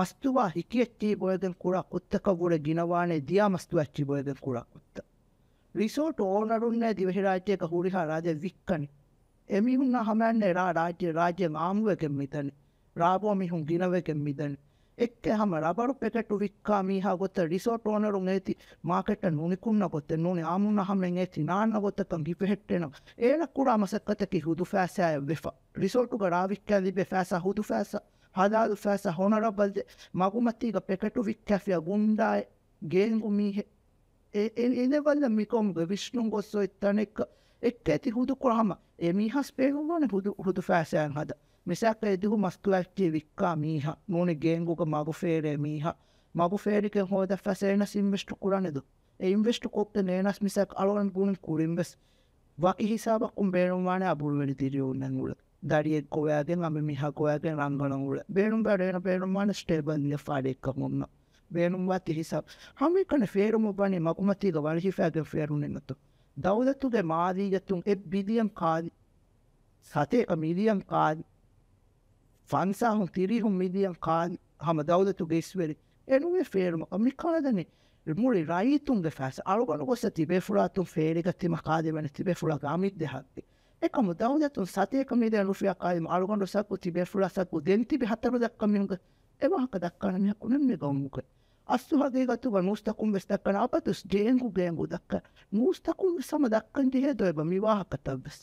මස්තුවා හිටියච්චී බොයදෙන් කුරක් උත්තක ගුර ගිනවානේ දියා මස්තුවච්චි බොයදෙන් කුරක් උත්තක රිසෝට් ඕනරුන්න දිවහි රාජ්‍යයක හුරිහ රාජ වික්කන. එමිහුන්න හමැන්න එරා රාජ්‍ය රාජ්‍ය ආමුවකෙන් මිතන. රාබෝ මිහුන් ගිනවකෙන් මිදන. එක් හම රබරු පෙකටු වික්කා මීහ ගොත රිසෝට් ඕනරුන් ඇති මාකට නොනිකුන්න ගොත නොන ආමුන්න හමෙන් ඇති නාන්න ගොත්තකම් හිපහෙට්ටෙන. ඒල කුඩා මසක්කතකි හුදු ෑසෑය වෙ. රිසෝට්ු රාවික්කෑ ලිබේ ෑස හුදු ෑස හදාදු ෑස හොනරබල්ද මගුමතිීක පෙකටු වික්කැෆිය ගුන්ඩායි ගේන්ගු මීහෙ එනවල්ල මිකොම්ග විශ්ණුම් ගොස්ස එත්තන එක එක් ඇති හුදු කොහම එමිහස් පේගුවන හුදු හුදු ෑසෑන් හද මෙසැක එදිහු මස්තුලච්චේ වික්කා මීහ නූන ගේංගුක මගු ෆේරේ මීහ මගු ෆේරික හෝද ැසේන සිම්විෂ්ට කරනෙද ඉම්විෂ්ට කොප්ත නේනස් මිසක් අලුවන් ගුණ කුරින්බෙස් වකිහිසාබක්කුම් බේරුම්වානය අබුරුවැඩි තිරියවුන්නන් ගුල දරියෙක් කොයාගෙන් අම මිහ කොයාගෙන් රංගනගුල බේරුම් බැඩේන පේරුම්වාන ස්ටේබන්ල ාඩෙක්කමුන්නවා ބޭނުންވާ ތިހިސަބ ހަމިކަނ ފޭރުމުއްވަނީ މަކުމަތީގެ ވަރހިފައިގެން ފޭރުނެއްނަތު ދައުލަތުގެ މާލީގަތުން އެ ބިލިއަން ކާލި ސަތޭކަ މިލިއަން ކާލި ފަންސާހުން ތިރިހުން މިލިއަން ކާލި ހަމަ ދައުލަތުގެ އިސްވެރި އެނުވެ ފޭރުމަ މިކާލަނީ މުޅި ރައީތުންގެ ފައިސަ އަޅުގަނޑު ގޮސް ތިބޭ ފުޅާތުން ފޭރެގަ ތިމަ ކާލިވެނ ތިބޭ ފުޅަ ގަމިއްދެ ހައްވި އެކަމު ދައުލަތުން ސަތޭކަ މިލިއަން ރުފިއަ ކާލި އަޅުގަނޑު ސަކު ތިބޭ ފުޅާ ސަކު ދެން ތިބި ހަތަރު ދަක්ކަ މިހުންގެ ევანკდაკ კანაკუნე მეგამუკე ასუჰაგეგატუვა მუსტაკუმბესტაკან აპატუს ჯენგუ გენგუდაკა მუსტაკუმბესამა დაკკან დიედოება მივაჰაკატაბეს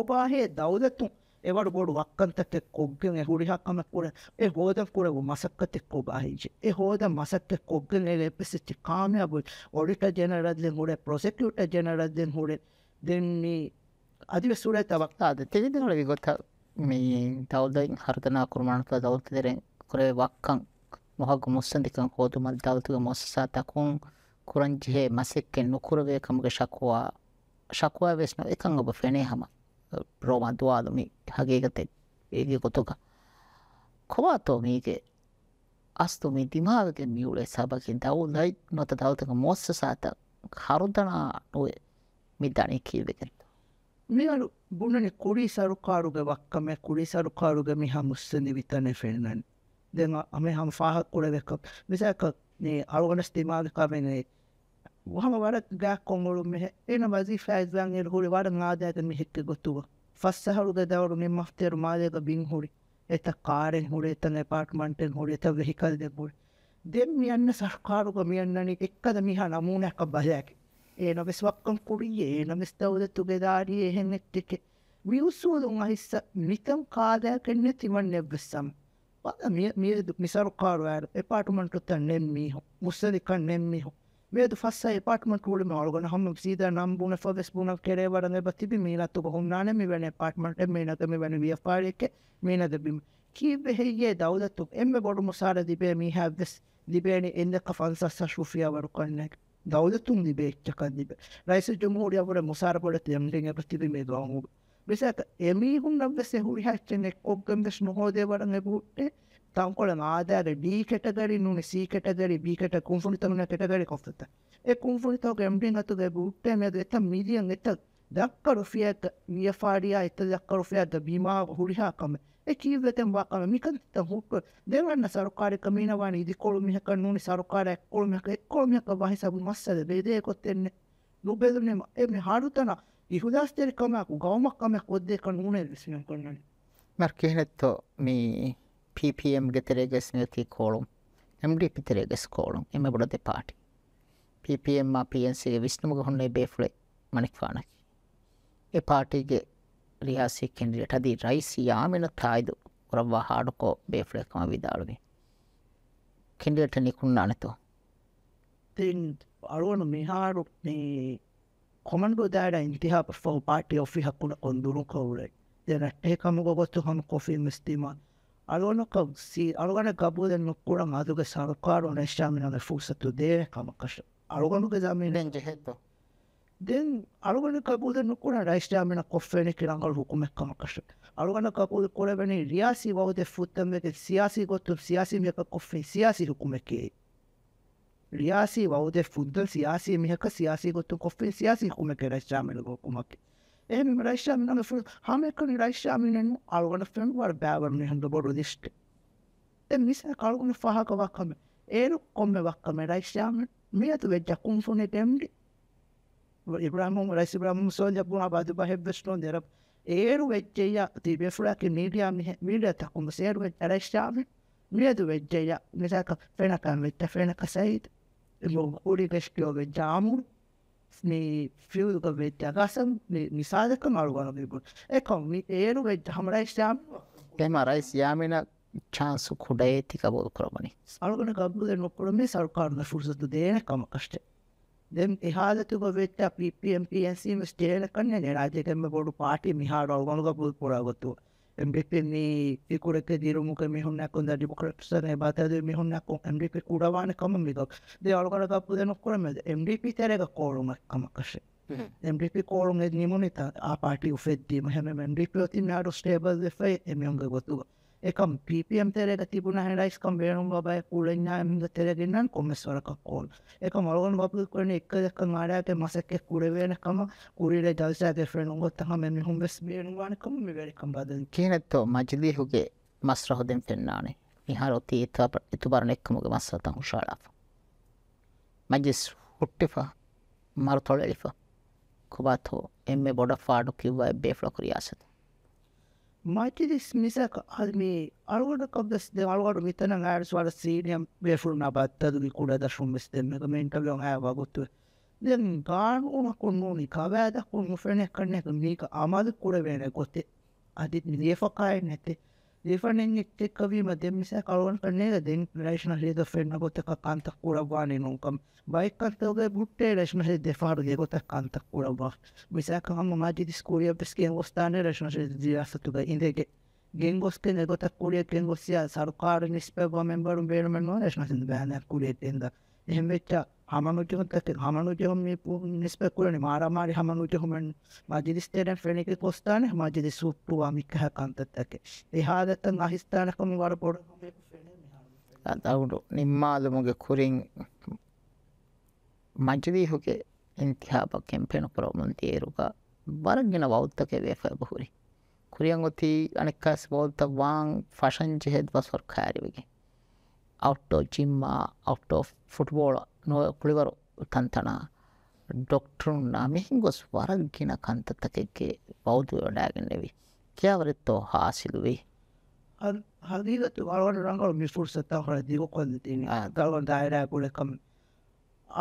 ობაჰე დაუდატუ ევარ გორუ აკკანტაკე კოგგენ ეჰურიჰაკამაკ კურე ე ჰოდა კურე მასაკკატე კობაჰიჯი ე ჰოდა მასაკკე კოგგენ ელეპესი ტიკამიაბუ ორიტა ჯენერალდენ გურე პროსეკიუტა ჯენერალდენ გურე დენნი ადივე სურეტა ვაქტადა ტედენალე გოთა මේ තවදයි හර්ධනා කුරමාණක දෞතිදර කරේ වක්කං මොහග මුස්සන්දිකං හෝතුමල් දෞතුග මොස්සා තකුන් කුරංජිහේ මසෙක්කෙන් නුකුරවේ කමග ශක්වා ශක්වා වෙස්න එකං ඔබ ෆෙනේ හම රෝමන්තුවාදමි හගේගතෙත් ඒගේ කොතුක කොවාතෝ මීගේ අස්තුමි දිමාවගෙන් මියුලේ සබකින් දවුල්ලයි නොත දවතක මොස්ස සාත කරුදනා නොවේ මිධනය කීවගෙන්ත මියලු ಬುಣನೆ ಕುಡಿ ಸರುಕಾರುಗ ವಕ್ಕಮೆ ಕುಡಿ ಸರುಕಾರುಗ ಮಿ ಹಮುಸ್ಸಂದಿ ವಿತನೆ ಫೆನ್ನನ್ දෙ අම හම පාහක් කොලවෙක් විසක නේ අරුගන ස්තිමාග කමනේ හම වඩ ගෑක් කොංගලු මෙහ එන වසී ෑස්ලන්ගේ හුරි වඩ නාදයකම හික්ක ගොතුව ෆස්සහරුග දවරු මෙ මස්තේරු මාදයක බින් හුරි එත කාරෙන් හුර එතන පාට්මන්ටෙන් හුර එත වෙහිකල් දෙපුල් දෙම් යන්න සස්කාරුක මියන්නනි එක්කද මිහ නමූනැක බයකි eh, no pessoal concorria, no me estava de together e hennetik. Viusu dunga hissa nitam kada kenne timan nevsam. Pada mi mi misar karwar apartment to nem mi ho. Musa dikan nem mi ho. මේ ෆස්ස පාටමට කූල මාර්ගන හම සිීද නම් බුණ ෆදස් බුණක් කරේ වරන බතිබි මේනත්තු දෞලතුන් නිබේච්චකන්දිබ රයිස ජමහූරියපුර මුසාරපොලට එම්ලිග ප්‍රතිබිමේ දවාහූ විසක එමීහුන් නවස හුරි හච්චනෙක් ඔක්ගම්දශ නොහෝදය වරන පුට්ටේ තංකොල ආදාර ඩීකටගරි නුන සීකටගරි බීකට කුම්ෆුනිතමන කටගරි කොස්ත ඒ කුම්ෆුනිතෝ ගැම්ඩින් අතුගේ බුට්ටේ මෙද එත මිදියන් එත දක්කරුෆියක මියෆාඩියා එත දක්කරුෆියද බීමා හුරිහාකම ජීවිතෙන් වකන මිකත හුප දෙවන්න සරකාර කමිනවාන ඉදි කොළුමිහක නුනි සරකාරයක් කොළමක එක්කොමියක වහිසබ මස්සද බේදයකොත්තෙන්නේ නොබෙදනම එම හරුතන ඉහුදස්තෙරිකමයක්කු ගෞමක්කමයක් කොද්දේක නුනේ විසින කරන්නන මර්කහෙනැත්තෝ මේ පපම් ගෙතරේගෙස් නති කෝළුම් එමඩි පිතරේගෙස් කෝළුම් එම බොඩ දෙ පාටි පපම් පන්සේ විශ්නම ගොන්නේ බේෆ්ලේ මනික්වානකි එ පාටිගේ ಲಿಯಾಸಿಕ್ಕಿಂಡ್ರಿ ಟದಿ ರೈಸ್ ಯಾಮಿನ ತಾಯ್ದು ರವ್ವ ಹಾಡುಕೋ ಬೇಫ್ಲೇಕಮ ವಿದಾಳುಗೆ ಕಿಂಡಿಯಟ ನಿಕುಣ್ಣಾಣಿತು ಅಳುವನು ಮಿಹಾಡು ನೀ ಕೊಮಂಡುದಾಡ ಇಂತಿಹಾ ಫೋ ಪಾರ್ಟಿ ಆಫಿ ಹಕ್ಕುಣ ಕೊಂದುರು ಕೌಳೆ ಜನಟ್ಟೆ ಕಮಗ ಗೊತ್ತು ಹಮ್ ಕಾಫಿ ಮಿಸ್ತಿಮ ಅಳುವನು ಕಗ್ಸಿ ಅಳುಗಣ ಕಬೂದನ್ನು ಕೂಡ ಮಾದುಗೆ ಸರ್ಕಾರ ನೆಶ್ಟಾಮಿನ ಫುರ್ಸತ್ತು ದೇಹ ಕಮ ಕಷ್ಟ ಅಳುಗಣುಗೆ ಜಾಮೀನು ಹೆತ್ತು で、アルゴリカコでのこら来してあめなコフェネキランガルフコメカマカシュ。アルゴリカコでこれべにリアシーワーでフッタメでシアシーゴトシアシーメカコフェシアシールコメキ。リアシーワーでフッタシアシーメカシアシーゴトコフェシアシーコメキラシャメルゴコマキ。エミラシャメナフルハメカニラシャメナアルゴリフェンワーバーバーメハンドボルディステ。で、ミサカルゴリファハカワカメ。エルコメワカメラシャメ。ミアトベジャコンフォネテムディ。İbrahim Reis İbrahim Musonya bu abadı bahip dıştan derip eğer vecceya tibi fırakı milya milya takum seyir ve ereşyami milya du vecceya misaka fena kan vecce fena kasayid bu uri keşkiyo ve camur ni fiyo da vecce gasam ni misade kan arvana bir bu ekon ni eğer vecce hamra eşyami kemara eşyami na chansu kudayeti kabul kurmani. Sarıgını kabul edin o kurmayı sarıkarına fırsatı değene kamakıştı. දැන් එහාලතුව වෙච්ච පිපම්පසීම e ස්ටේල කන්න රාජකම බොඩු පාටි මිහා රවමලක පුල් පුරාගොතු එම්බෙක්න්නේ තිකුරක දිරුමුක මෙහුන්නක්ොන් ඩිමොක්‍රප්සන බතද මෙහුන්නක් එම්ඩිපි කුඩවානකම මිකක් දෙ අලුකර පුද නොක්කරමද එම්ඩිපි තරක කෝරුමක්කමකශ එම්ඩිපි කෝරුම නිමුණනිත ආපාටි උෆෙද්දීම හැම මැඩිපියෝති නාඩු ස්ටේබල් දෙ එමයුග ගොතුවා එකම් පපම් තෙරෙක තිබුණ හඩයිස් කම්බේරුම් බයි පුලෙන් යමද තෙරගෙන්න්න කොමස්වරක කෝල් එක මරගන් බපුල් කරන එක දෙක ආඩයට මසකෙ කුරවෙනකම කුරල දවස ෙරන ගොත්තහම මෙහුම් ෙස් ේරුවානකම වැරකම් බද කියනෙත්ව මජලියහුගේ මස් රහදෙන් පෙන්න්නානේ විහාර ොතී ඒත් එතුබරන එක්කමගේ මස්සත හුශාලාප මජිස් හුට්ටිපා මර්තොල එලිප කුබත් හෝ එම බොඩ ෆාඩු කිව්ව බේ ්ලොකරියාසති Martinez මිසක් අල්මේ අරුවට කොබ්දස් දෙවල්වට මිතන ගෑඩස්වල සීනියම් බේෆුරුන බත්තද විකුඩ දශුම් මෙස් දෙන්නක මෙන්ටගම් හැ වගුත්තුව දෙන් ගාන උනකුන් නූනි කවෑදක් උන් ෆෙනෙක් කරන එක මේක අමද කුඩ වෙන කොත්තේ අධිත් නිදියෆකාය නැතේ بائک بھٹ رشما دے فار گوتھ بس ماسکانے سیکار بےانا හමනුටයොත්තක හමනුටයොම නිස්පෙක්කුලන මාරමාරි හමනුටයොමන් මජිරිස්තේන ෆෙනික කොස්ථාන මජිරි සුට්ටුවා මික්කහ කන්තත්තක එහාදත්තන් අහිස්ථානකම වර පොඩ දවුඩු නිම්මාදමුගේ කුරින් මජදීහුගේ ඉන්තිහාපක් කෙම්පෙන පොරොමුන් තේරුක බරගෙන බෞද්ධක වේෆය බහුරි කුරියන්ගොති අනෙක්කස් බෞද්ධ වාං ෆෂන් ජෙහෙත් වස්වර්කාරිවගේ අවට්ටෝ ජිම්මා අවට්ටෝ ෆුට්බෝලෝ නොಕೊಳಿವರು ತಂತಣ ಡೊಕ್ಟ್ರುನ್ನ ಮಿಹಿಂಗೊಸ್ ವರಗ್ಗಿನ ಕಂತತಕೆಕ್ಕೆ ಬೌದು ಒಡಾಗಿನ್ನೆವಿ ಕ್ಯಾವರಿತ್ತೋ ಹಾಸಿಲುವಿ ಹಗೀಗತ್ತು ಅಳಗೊಂಡು ರಂಗಳು ಮಿಸ್ಫುರ್ಸತ್ತ ಹೊರ ದಿವಕೊಂಡಿದ್ದೀನಿ ಅಳಗೊಂಡು ದಾಯರ ಗುಳಕಂ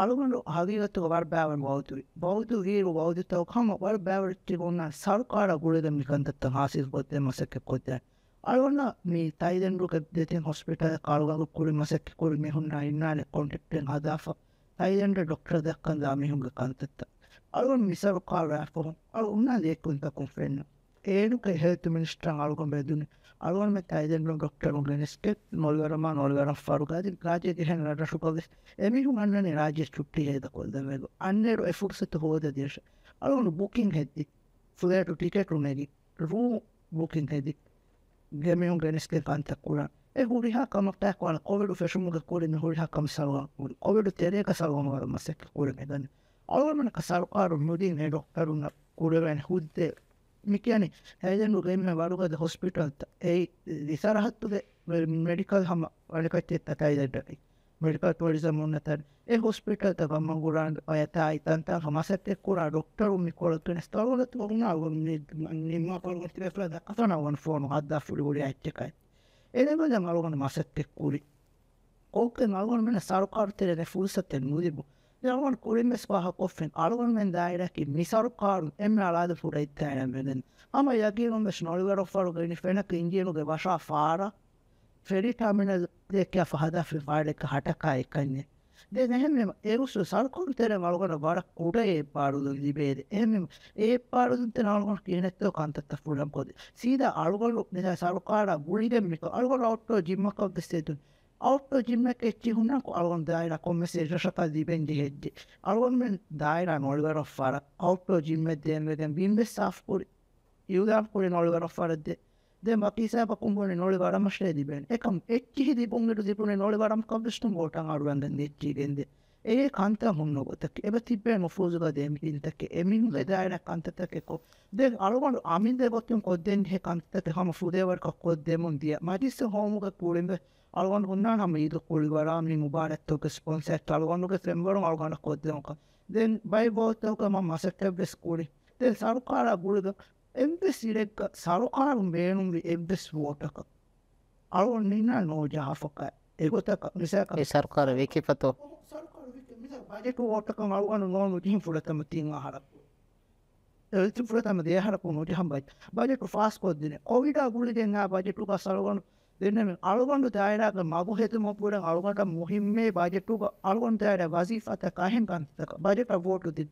ಅಳಗೊಂಡು ಹಗೀಗತ್ತು ವರ ಬ್ಯಾವನ್ ಬೌದು ಬೌದು ಹೀರು ಬೌದು ತೌಕಮ ವರ ಬ್ಯಾವರ್ ತಿಗೋನ ಸರ್ಕಾರ ಗುಳಿದ ಮಿಕಂತತ್ತ ಹಾಸಿಲ್ ಗೊತ್ತೆ ಮಸಕ್ಕೆ ಕೊತ್ತೆ අයන්න මේ තයිදෙන්ු දෙති හොස්පිට කරුගු කුරිම සැක් කුර මෙහුන් ඉන්නන කොටෙක්ටෙන් හදාා තයිදෙන්ට ඩොක්ටර දක්කන්දා මෙහුග කන්තෙත්ත අරුන් මිසර කාරෑකොහො අ උන්න දෙකුන්තකුම් පෙන්න්න ඒනුක හේතු මිනිස්ට්‍ර අලුකොම් බැදුන අරුවන් තයිදෙන්ු ගොක්ටරු ගෙනස්කෙත් නොල්වරම නොල්වර ෆරුගාති රාජය හැන රටශුකද එමිහු අන්නන රාජ චුට්ටි හේතකොල්දමක අන්නෙරු එෆුක්සත හෝද දේශ අරුණු බුකින් හෙද්දි ෆලේටු ටිකටු නැගි රූ බුකින් හෙදික් gemiungenestekantakula e huri hakama ta kwala kovedu feshumuga kule ni huri hakama salwa kule kovedu tereka salwa ngara masek kule ngedani awal mana kasaru karu nudi ne doktoru na kule ven hudde mikiani hayden gemi waruga the hospital ta e disarahattu de medical hama walikatte tataidatta medical tourism unatan e hospital ta bama guran oya ta itan ta hamasa kura doctor umi kora tu ne stalo da tu na go ni ni ma ko ko te fla da ata na wan phone hadda fuli uri aitte kai e ne bada ma gon masa te kuri oke ma gon mena sarukar te ne fursa te nudi bu ya gon kuri mes pa ha men daira ki ni sarukar em na ala da fura itta ne men ama ya ki of faro ni fena ki indiano ge basha fara ferry terminal de kya fahada fi vaade ka hata ka ikanye de nehem me eru su sar kon tere mal gona bara kuda e paru dun dibe de em e paru dun tere mal gona kine to kan ta fulam ko de sida al gol ne sa sar ka ra buri de me al gol out to jimma ka de se dun out to jimma ke chi huna ko al gon daira ko me se ja sa ta dibe ndi he de al gon men daira no lugar of fara out to jimma de me den bin be saf pur yuda pur no lugar of fara de ද මකිසා පකුම්ගන නොල වරම ශ්‍රේදිබෙන් එකම් එච්චි දිපුන්ගට තිපුණ නොල වරම් කවිෂ්ටු ගෝට අරුවන්ද ච්චිගෙන්ද ඒ කන්ත හොන්නගොතක එබ තිබේ නොෆූසුග දෙමිින්තක එමින් වෙදායන කන්තතකෙකෝ දෙ අරුවන්ු අමින්ද ගොත්තුම් කොද්දෙන් හෙ කන්තත හම ෆුදේවරක් කොත් දෙමුන් දිය මටිස්ස හෝමුග කූරෙන්ද අලුවන් උන්නා හම ඉදු කුල්වරාමි මුබාරත්තෝක ස්පොන්සට් අලුවන්ුක සෙම්වරු අල්ගන කොද්දනක දෙන් බයිබෝතවක ම මසටබ්ලෙස් කුලි දෙ සරුකාර ගුලග එද සිරෙක්ක සරුකාරු බේනුම්ි එබ්දෙස් වෝටක අරුවන් නින්න නෝජාහපක එගොතක නිසක සර්කාර වේකි පතෝ ජෙට ෝටක මරුවන නොනු ටින් පුලතම තින් හරක් ති පුලතම දේහරපු නොට හම්බයි බජෙට ෆාස් කොද්දින කොවිට ගුලි දෙන්න බජෙටු කසරුවන දෙන්නම අලුගන්ඩු තෑයරක මගු හෙතුම පුර අලුගට මුහිම්මේ බජෙට්ටු අලුගන්තෑයට වසී අත කහෙන් කන්තක බජට වෝටු තිත්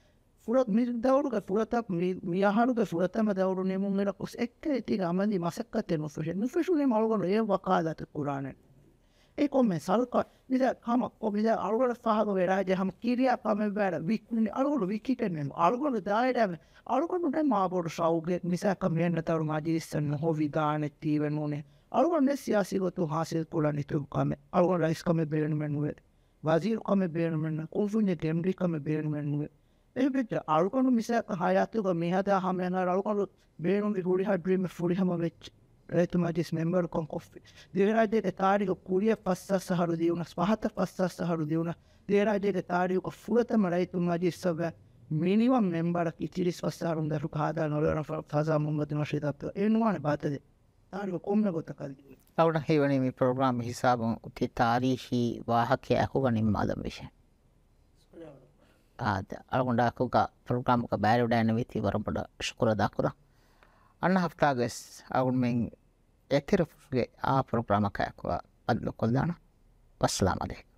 පුරත් මිදවරුක පුරතක් මියහරුක සුරතම දවරු නිමුන්ගටකොස් එක්ක ඉති අමදි මසක්කතය නොසුෂෙන් ෆිෂුලේ මල්ගන ඒ වකාදත කුරාණ ඒ කොම සල්ක නිස හම ඔබිස අරුගල සහක වෙරාජ හම කිරිය කම බෑර වික්න අරුගුලු විකිටෙන්ම අරුගුලු දායටම අරුගුලුට මාබොට සෞගයක් නිසාක මෙන්න තවරු මජිස්සන්න හෝ විධාන තීවෙන් වනේ අරුගන්න සියාසිගොතු හාසිල් කුල නිතුකම අරුගල රයිස්කම බේරණුවෙන් නුවේ වසිීර්කම බේරණුවන්න කුසුන්ය කෙම්රිකම බේරණුවෙන් නුවේ එහිට අරුකනු මිසක් හයත්තුක මෙහත හමයන රවකරු බේනුම් හුඩි හඩරීම ෆුරිහම වෙච් රතුමටිස් මෙම්බර් කොන් කොෆ්ි දේරජයට තාරික කුරිය පස්සස් සහරු දියුණ පහත පස්සස් සහරු දියුණ දේරජයට තාරියක ෆුරතම රයිතුන් අජිස්සව මිනිවම් මෙම්බර ඉතිරිස් වස්සාරුම් දරු කාදා නොලන හසා මුම්ගතින ශීතත්ව එනවාන බාතද තාරික කොම්ම ගොතකද තවන හෙවනීම ප්‍රෝග්‍රම් හිසාබන් උති තාරීශී වාහකය ඇහුවනින් මාදම් විෂය ಅಳಗೊಂಡಾಕುಗ ಪ್ರೋಗ್ರಾಮ್ಗ ಬ್ಯಾರಿ ಡೈನವೀತಿ ಬರಬಡ ಶುಕ್ರದಾಕುರ ಅಣ್ಣ ಹಫ್ತಾಗೆಸ್ ಅಗುಣ್ಮೆಂಗ್ ಎತ್ತಿರಫ್ಗೆ ಆ ಪ್ರೋಗ್ರಾಮಕ್ಕೆ ಹಾಕುವ ಬದಲು ಕೊಲ್ದಾಣ ಅಸ್ಲಾಂ ಅಲೈಕ್